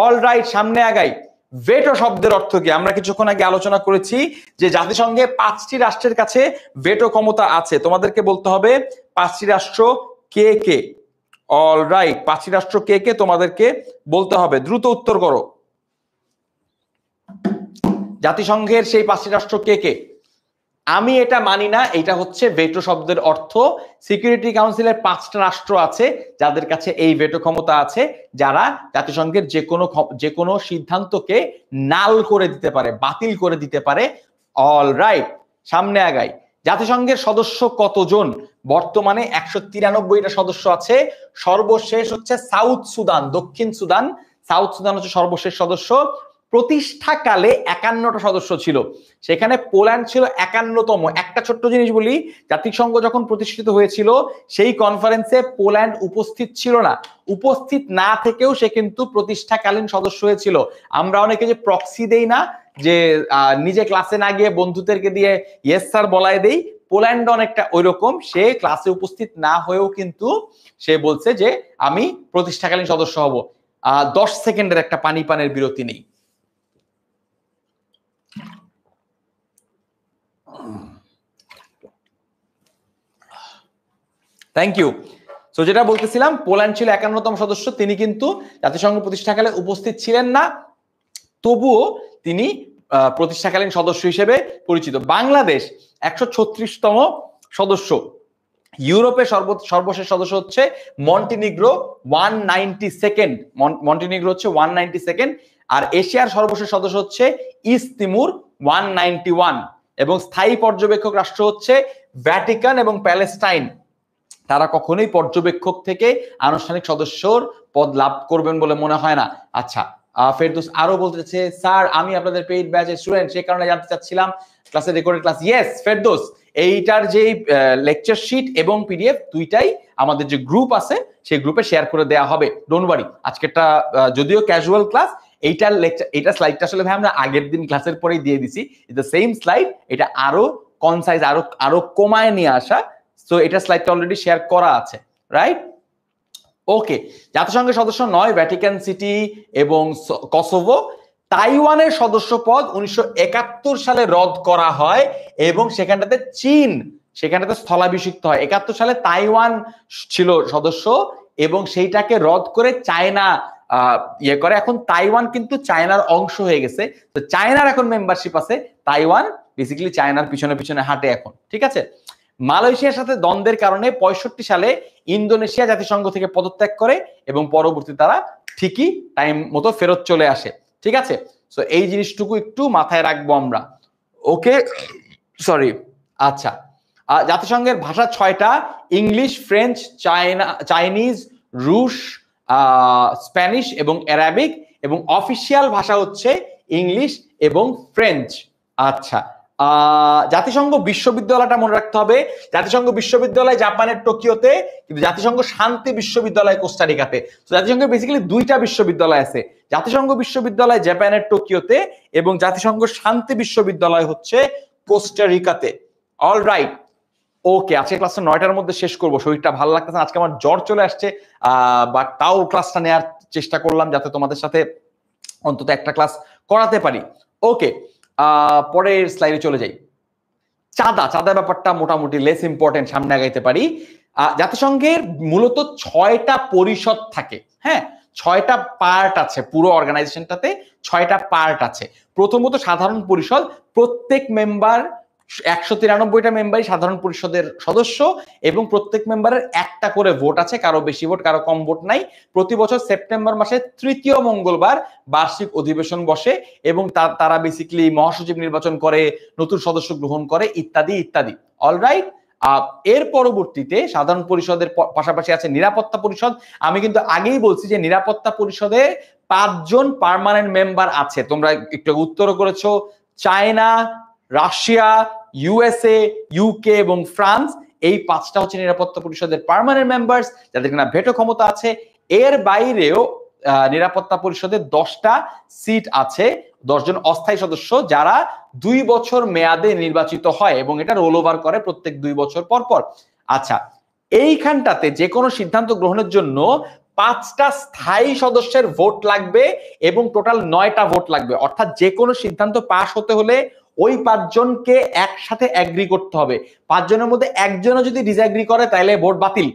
অল রাইট সামনে আগাই ভেটো শব্দের অর্থ কি আমরা কিছুক্ষণ আগে আলোচনা করেছি যে জাতিসংঘে পাঁচটি রাষ্ট্রের কাছে ভেটো ক্ষমতা আছে তোমাদেরকে বলতে হবে পাঁচটি রাষ্ট্র কে কে অল রাইট পাঁচটি রাষ্ট্র কে কে তোমাদেরকে বলতে হবে দ্রুত উত্তর করো জাতিসংঘের সেই পাঁচটি রাষ্ট্র কে কে আমি এটা মানি না এটা হচ্ছে ভেটো শব্দের অর্থ সিকিউরিটি কাউন্সিলের পাঁচটা রাষ্ট্র আছে যাদের কাছে এই ভেটো ক্ষমতা আছে যারা জাতিসংঘের যে কোনো যে কোনো সিদ্ধান্তকে নাল করে দিতে পারে বাতিল করে দিতে পারে অল রাইট সামনে আগাই জাতিসংঘের সদস্য কতজন বর্তমানে একশো তিরানব্বইটা সদস্য আছে সর্বশেষ হচ্ছে সাউথ সুদান দক্ষিণ সুদান সাউথ সুদান হচ্ছে সর্বশেষ সদস্য প্রতিষ্ঠাকালে একান্নটা সদস্য ছিল সেখানে পোল্যান্ড ছিল একান্নতম একটা ছোট্ট জিনিস বলি জাতিসংঘ যখন প্রতিষ্ঠিত হয়েছিল সেই কনফারেন্সে পোল্যান্ড উপস্থিত ছিল না উপস্থিত না থেকেও সে কিন্তু প্রতিষ্ঠাকালীন সদস্য হয়েছিল আমরা অনেকে যে প্রক্সি দেই না যে নিজে ক্লাসে না গিয়ে বন্ধুদেরকে দিয়ে ইয়েস স্যার বলায় দেই পোল্যান্ড অনেকটা ওই রকম সে ক্লাসে উপস্থিত না হয়েও কিন্তু সে বলছে যে আমি প্রতিষ্ঠাকালীন সদস্য হব আহ দশ সেকেন্ডের একটা পানি পানের বিরতি নেই থ্যাংক ইউ তো যেটা বলতেছিলাম পোল্যান্ড ছিল একান্নতম সদস্য তিনি কিন্তু জাতিসংঘ প্রতিষ্ঠাকালে উপস্থিত ছিলেন না তবুও তিনি প্রতিষ্ঠাকালীন সদস্য হিসেবে পরিচিত বাংলাদেশ একশো ছত্রিশতম সদস্য ইউরোপে সর্ব সর্বশেষ সদস্য হচ্ছে Montenegro one ninety second Montenegro হচ্ছে ওয়ান নাইনটি সেকেন্ড আর এশিয়ার সর্বশেষ সদস্য হচ্ছে East Timor one ninety one এবং স্থায়ী পর্যবেক্ষক রাষ্ট্র হচ্ছে ভ্যাটিকান এবং প্যালেস্টাইন তারা কখনোই পর্যবেক্ষক থেকে আনুষ্ঠানিক সদস্যর পদ লাভ করবেন বলে মনে হয় না আচ্ছা ফেরদুস আরো বলতেছে স্যার আমি আপনাদের পেইড ব্যাচের স্টুডেন্ট সেই কারণে জানতে চাচ্ছিলাম ক্লাসে রেকর্ডেড ক্লাস ইয়েস ফেরদোস এইটার যে লেকচার শিট এবং পিডিএফ দুইটাই আমাদের যে গ্রুপ আছে সেই গ্রুপে শেয়ার করে দেওয়া হবে ডোন্ট ওয়ারি আজকেরটা যদিও ক্যাজুয়াল ক্লাস এইটার লেকচার এইটা স্লাইডটা আসলে ভাই আমরা আগের দিন ক্লাসের পরেই দিয়ে দিছি দ্য সেম স্লাইড এটা আরো কনসাইজ আরো আরো কমায় নিয়ে আসা সো এটা স্লাইডটা অলরেডি শেয়ার করা আছে রাইট ওকে জাতিসংঘের সদস্য নয় ভ্যাটিকান সিটি এবং কসোভো তাইওয়ানের সদস্যপদ উনিশশো সালে রদ করা হয় এবং সেখানটাতে চীন সেখানটাতে স্থলাভিষিক্ত হয় একাত্তর সালে তাইওয়ান ছিল সদস্য এবং সেইটাকে রদ করে চায়না ইয়ে করে এখন তাইওয়ান কিন্তু চায়নার অংশ হয়ে গেছে তো চায়নার এখন মেম্বারশিপ আছে তাইওয়ান বেসিক্যালি চায়নার পিছনে পিছনে হাঁটে এখন ঠিক আছে মালয়েশিয়ার সাথে দ্বন্দ্বের কারণে পঁয়ষট্টি সালে ইন্দোনেশিয়া জাতিসংঘ থেকে পদত্যাগ করে এবং পরবর্তী তারা ঠিকই টাইম মতো ফেরত চলে আসে ঠিক আছে তো এই জিনিসটুকু একটু মাথায় রাখবো আমরা ওকে সরি আচ্ছা জাতিসংঘের ভাষা ছয়টা ইংলিশ ফ্রেঞ্চ চায়না চাইনিজ রুশ স্প্যানিশ এবং অ্যারাবিক এবং অফিসিয়াল ভাষা হচ্ছে ইংলিশ এবং ফ্রেঞ্চ আচ্ছা জাতিসংঘ বিশ্ববিদ্যালয়টা মনে রাখতে হবে জাতিসংঘ বিশ্ববিদ্যালয় জাপানের টোকিওতে কিন্তু জাতিসংঘ শান্তি বিশ্ববিদ্যালয় কোস্টারিকাতে তো বেসিক্যালি দুইটা বিশ্ববিদ্যালয় আছে জাতিসংঘ বিশ্ববিদ্যালয় জাপানের টোকিওতে এবং জাতিসংঘ শান্তি বিশ্ববিদ্যালয় হচ্ছে কোস্টারিকাতে অল রাইট ওকে আজকে ক্লাসটা নয়টার মধ্যে শেষ করবো শরীরটা ভালো লাগতেছে আজকে আমার জ্বর চলে আসছে বা তাও ক্লাসটা নেওয়ার চেষ্টা করলাম যাতে তোমাদের সাথে অন্তত একটা ক্লাস করাতে পারি ওকে পরের স্লাইডে চলে যাই চাঁদা চাঁদা ব্যাপারটা মোটামুটি লেস ইম্পর্টেন্ট সামনে আগাইতে পারি জাতিসংঘের মূলত ছয়টা পরিষদ থাকে হ্যাঁ ছয়টা পার্ট আছে পুরো অর্গানাইজেশনটাতে ছয়টা পার্ট আছে প্রথমত সাধারণ পরিষদ প্রত্যেক মেম্বার একশো তিরানব্বইটা মেম্বারই সাধারণ পরিষদের সদস্য এবং প্রত্যেক মেম্বারের একটা করে ভোট আছে কারো বেশি ভোট কারো কম ভোট নাই প্রতি বছর সেপ্টেম্বর মাসে তৃতীয় মঙ্গলবার বার্ষিক অধিবেশন বসে এবং তারা বেসিক্যালি মহাসচিব নির্বাচন করে নতুন সদস্য গ্রহণ করে ইত্যাদি ইত্যাদি অলরাইট এর পরবর্তীতে সাধারণ পরিষদের পাশাপাশি আছে নিরাপত্তা পরিষদ আমি কিন্তু আগেই বলছি যে নিরাপত্তা পরিষদে পাঁচজন পার্মানেন্ট মেম্বার আছে তোমরা একটু উত্তর করেছো চায়না রাশিয়া ইউএসএ ইউকে এবং ফ্রান্স এই পাঁচটা হচ্ছে নিরাপত্তা পরিষদের পার্মানেন্ট মেম্বার্স যাদের কিনা ভেটো ক্ষমতা আছে এর বাইরেও নিরাপত্তা পরিষদে দশটা সিট আছে দশজন অস্থায়ী সদস্য যারা দুই বছর মেয়াদে নির্বাচিত হয় এবং এটা রোল ওভার করে প্রত্যেক দুই বছর পর পর আচ্ছা এইখানটাতে যে কোনো সিদ্ধান্ত গ্রহণের জন্য পাঁচটা স্থায়ী সদস্যের ভোট লাগবে এবং টোটাল নয়টা ভোট লাগবে অর্থাৎ যে কোনো সিদ্ধান্ত পাশ হতে হলে ওই পাঁচজনকে একসাথে অ্যাগ্রি করতে হবে পাঁচজনের মধ্যে একজনও যদি ডিসঅ্যাগ্রি করে তাহলে ভোট বাতিল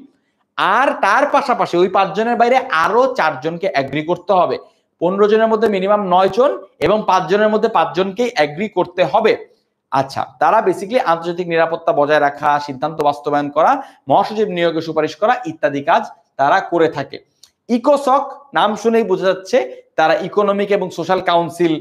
আর তার পাশাপাশি ওই পাঁচজনের বাইরে আরো চারজনকে অ্যাগ্রি করতে হবে পনেরো জনের মধ্যে মিনিমাম নয় জন এবং পাঁচজনের মধ্যে পাঁচজনকে অ্যাগ্রি করতে হবে আচ্ছা তারা বেসিকলি আন্তর্জাতিক নিরাপত্তা বজায় রাখা সিদ্ধান্ত বাস্তবায়ন করা মহাসচিব নিয়োগে সুপারিশ করা ইত্যাদি কাজ তারা করে থাকে ইকোসক নাম শুনেই বোঝা যাচ্ছে তারা ইকোনমিক এবং সোশ্যাল কাউন্সিল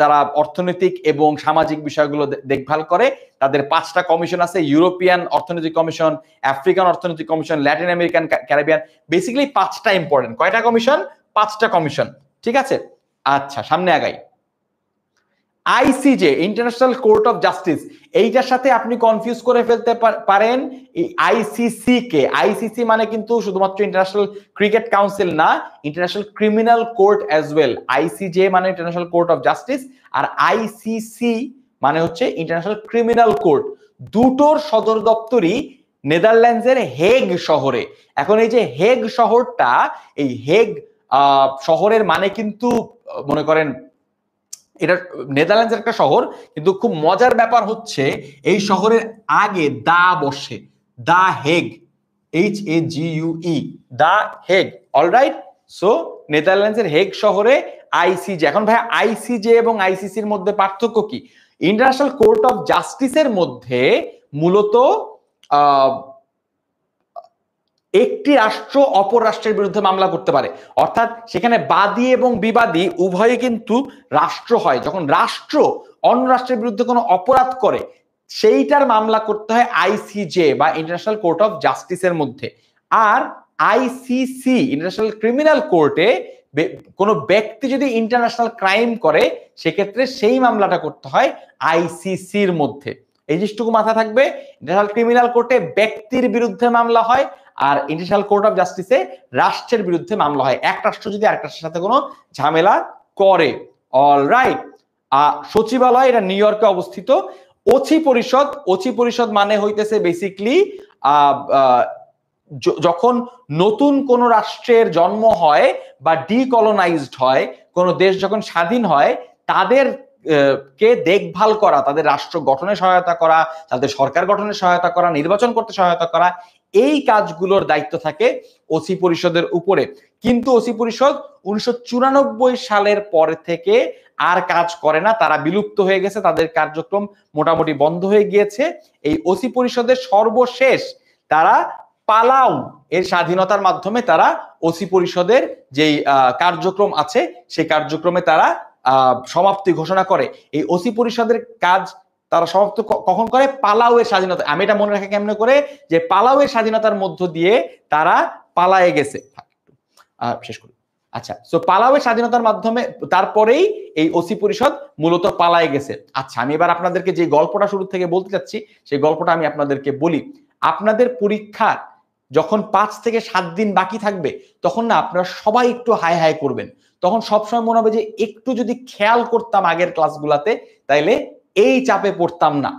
তারা অর্থনৈতিক এবং সামাজিক বিষয়গুলো দেখভাল করে তাদের পাঁচটা কমিশন আছে ইউরোপিয়ান অর্থনৈতিক কমিশন আফ্রিকান অর্থনৈতিক commission Latin American Caribbean basically পাঁচটা ইম্পর্টেন্ট কয়টা কমিশন পাঁচটা কমিশন ঠিক আছে আচ্ছা সামনে আগাই ICJ International Court of Justice এইটার সাথে আপনি কনফিউজ করে ফেলতে পারেন আইসিসি কে আইসিসি মানে কিন্তু শুধুমাত্র ইন্টারন্যাশনাল ক্রিকেট কাউন্সিল না International Criminal Court as well ICJ মানে ইন্টারন্যাশনাল কোর্ট অফ জাস্টিস আর আইসিসি মানে হচ্ছে ইন্টারন্যাশনাল ক্রিমিনাল কোর্ট দুটোর সদর দপ্তরই নেদারল্যান্ডসের হেগ শহরে এখন এই যে হেগ শহরটা এই হেগ শহরের মানে কিন্তু মনে করেন এটা নেদারল্যান্ডসের একটা শহর কিন্তু খুব মজার ব্যাপার হচ্ছে এই শহরের আগে দা বসে the Hague H A G U E the Hague all right so নেদারল্যান্ডসের হেগ শহরে আইসিজে এখন ভাই আইসিজে এবং আইসিসির মধ্যে পার্থক্য কি ইন্টারন্যাশনাল কোর্ট অফ জাস্টিসের মধ্যে মূলত একটি রাষ্ট্র অপর রাষ্ট্রের বিরুদ্ধে মামলা করতে পারে অর্থাৎ সেখানে বাদী এবং বিবাদী উভয়ে কিন্তু রাষ্ট্র হয় যখন রাষ্ট্র অন্য রাষ্ট্রের বিরুদ্ধে কোনো অপরাধ করে সেইটার মামলা করতে হয় আইসিজে বা ইন্টারন্যাশনাল কোর্ট অফ জাস্টিসের মধ্যে আর আইসিসি ইন্টারন্যাশনাল ক্রিমিনাল কোর্টে কোনো ব্যক্তি যদি ইন্টারন্যাশনাল ক্রাইম করে সেক্ষেত্রে সেই মামলাটা করতে হয় আইসিসির মধ্যে এই জিনিসটুকু মাথা থাকবে ইন্টারন্যাশনাল ক্রিমিনাল কোর্টে ব্যক্তির বিরুদ্ধে মামলা হয় আর ইন্টারন্যাশনাল কোর্ট অফ জাস্টিসে রাষ্ট্রের বিরুদ্ধে মামলা হয় এক রাষ্ট্র যদি আরেক রাষ্ট্রের সাথে কোনো ঝামেলা করে অল রাইট সচিবালয় এটা নিউ ইয়র্কে অবস্থিত ওচি পরিষদ ওচি পরিষদ মানে হইতেছে বেসিকলি যখন নতুন কোন রাষ্ট্রের জন্ম হয় বা ডিকলোনাইজড হয় কোন দেশ যখন স্বাধীন হয় তাদের কে দেখভাল করা তাদের রাষ্ট্র গঠনে সহায়তা করা তাদের সরকার গঠনে সহায়তা করা নির্বাচন করতে সহায়তা করা এই কাজগুলোর দায়িত্ব থাকে ওসি পরিষদের উপরে কিন্তু ওসি পরিষদ উনিশশো সালের পর থেকে আর কাজ করে না তারা বিলুপ্ত হয়ে গেছে তাদের কার্যক্রম মোটামুটি বন্ধ হয়ে গিয়েছে এই ওসি পরিষদের সর্বশেষ তারা পালাউ এর স্বাধীনতার মাধ্যমে তারা ওসি পরিষদের যেই কার্যক্রম আছে সেই কার্যক্রমে তারা সমাপ্তি ঘোষণা করে এই ওসি পরিষদের কাজ তারা সমাপ্ত কখন করে পালাউয়ের স্বাধীনতা আমি এটা মনে রাখি কেমনে করে যে পালাউয়ের স্বাধীনতার মধ্য দিয়ে তারা পালায়ে গেছে শেষ করি আচ্ছা সো পালাওয়ের স্বাধীনতার মাধ্যমে তারপরেই এই ওসি পরিষদ মূলত পালায় গেছে আচ্ছা আমি এবার আপনাদেরকে যে গল্পটা শুরু থেকে বলতে চাচ্ছি সেই গল্পটা আমি আপনাদেরকে বলি আপনাদের পরীক্ষার যখন পাঁচ থেকে সাত দিন বাকি থাকবে তখন না আপনারা সবাই একটু হাই হাই করবেন তখন সবসময় মনে হবে যে একটু যদি খেয়াল করতাম আগের ক্লাসগুলাতে তাইলে এই চাপে পড়তাম না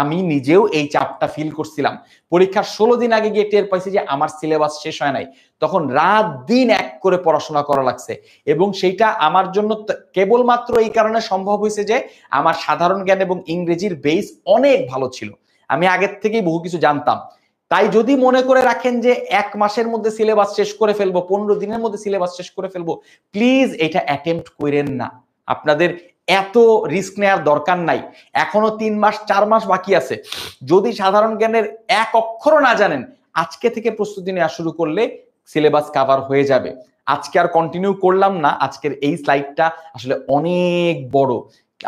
আমি নিজেও এই চাপটা ফিল করছিলাম পরীক্ষার ষোলো দিন আগে গিয়ে টের পাইছি যে আমার সিলেবাস শেষ হয় নাই তখন রাত দিন এক করে পড়াশোনা করা লাগছে এবং সেইটা আমার জন্য কেবলমাত্র এই কারণে সম্ভব হয়েছে যে আমার সাধারণ জ্ঞান এবং ইংরেজির বেস অনেক ভালো ছিল আমি আগের থেকেই বহু কিছু জানতাম তাই যদি মনে করে রাখেন যে এক মাসের মধ্যে সিলেবাস শেষ করে ফেলবো পনেরো দিনের মধ্যে সিলেবাস শেষ করে ফেলবো প্লিজ এটা অ্যাটেম্প করেন না আপনাদের এত রিস্ক নেওয়ার দরকার নাই এখনো তিন মাস চার মাস বাকি আছে যদি সাধারণ জ্ঞানের এক অক্ষরও না জানেন আজকে থেকে প্রস্তুতি নেওয়া শুরু করলে সিলেবাস কাভার হয়ে যাবে আজকে আর কন্টিনিউ করলাম না আজকের এই স্লাইডটা আসলে অনেক বড়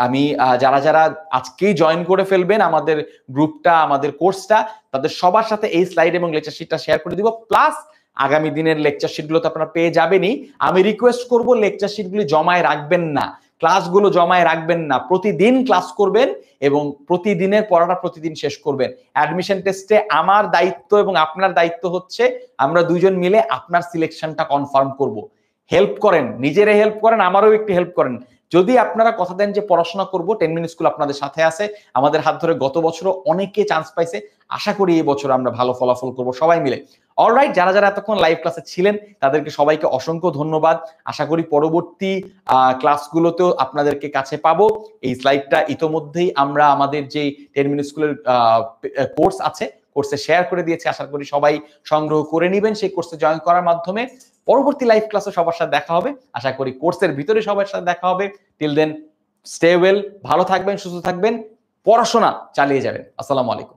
আমি যারা যারা আজকেই জয়েন করে ফেলবেন আমাদের গ্রুপটা আমাদের কোর্সটা তাদের সবার সাথে এই স্লাইড এবং লেকচার শিটটা শেয়ার করে দিব প্লাস আগামী দিনের লেকচার শিটগুলো তো আপনারা পেয়ে যাবেনই আমি রিকোয়েস্ট করব লেকচার শিটগুলি জমায় রাখবেন না ক্লাসগুলো জমায় রাখবেন না প্রতিদিন ক্লাস করবেন এবং প্রতিদিনের পড়াটা প্রতিদিন শেষ করবেন অ্যাডমিশন টেস্টে আমার দায়িত্ব এবং আপনার দায়িত্ব হচ্ছে আমরা দুজন মিলে আপনার সিলেকশনটা কনফার্ম করব হেল্প করেন নিজেরে হেল্প করেন আমারও একটু হেল্প করেন যদি আপনারা কথা দেন যে পড়াশোনা করব টেন মিনিট স্কুল আপনাদের সাথে আছে আমাদের হাত ধরে গত বছরও অনেকে চান্স পাইছে আশা করি এই বছর আমরা ভালো ফলাফল করব সবাই মিলে রাইট যারা যারা এতক্ষণ লাইভ ক্লাসে ছিলেন তাদেরকে সবাইকে অসংখ্য ধন্যবাদ আশা করি পরবর্তী ক্লাসগুলোতেও আপনাদেরকে কাছে পাবো এই স্লাইডটা ইতোমধ্যেই আমরা আমাদের যে টেন মিনিট স্কুলের কোর্স আছে কোর্সে শেয়ার করে দিয়েছে আশা করি সবাই সংগ্রহ করে নেবেন সেই কোর্সে জয়েন করার মাধ্যমে পরবর্তী লাইভ ক্লাসে সবার সাথে দেখা হবে আশা করি কোর্সের ভিতরে সবার সাথে দেখা হবে টিল দেন স্টে ওয়েল ভালো থাকবেন সুস্থ থাকবেন পড়াশোনা চালিয়ে যাবেন আসসালামু আলাইকুম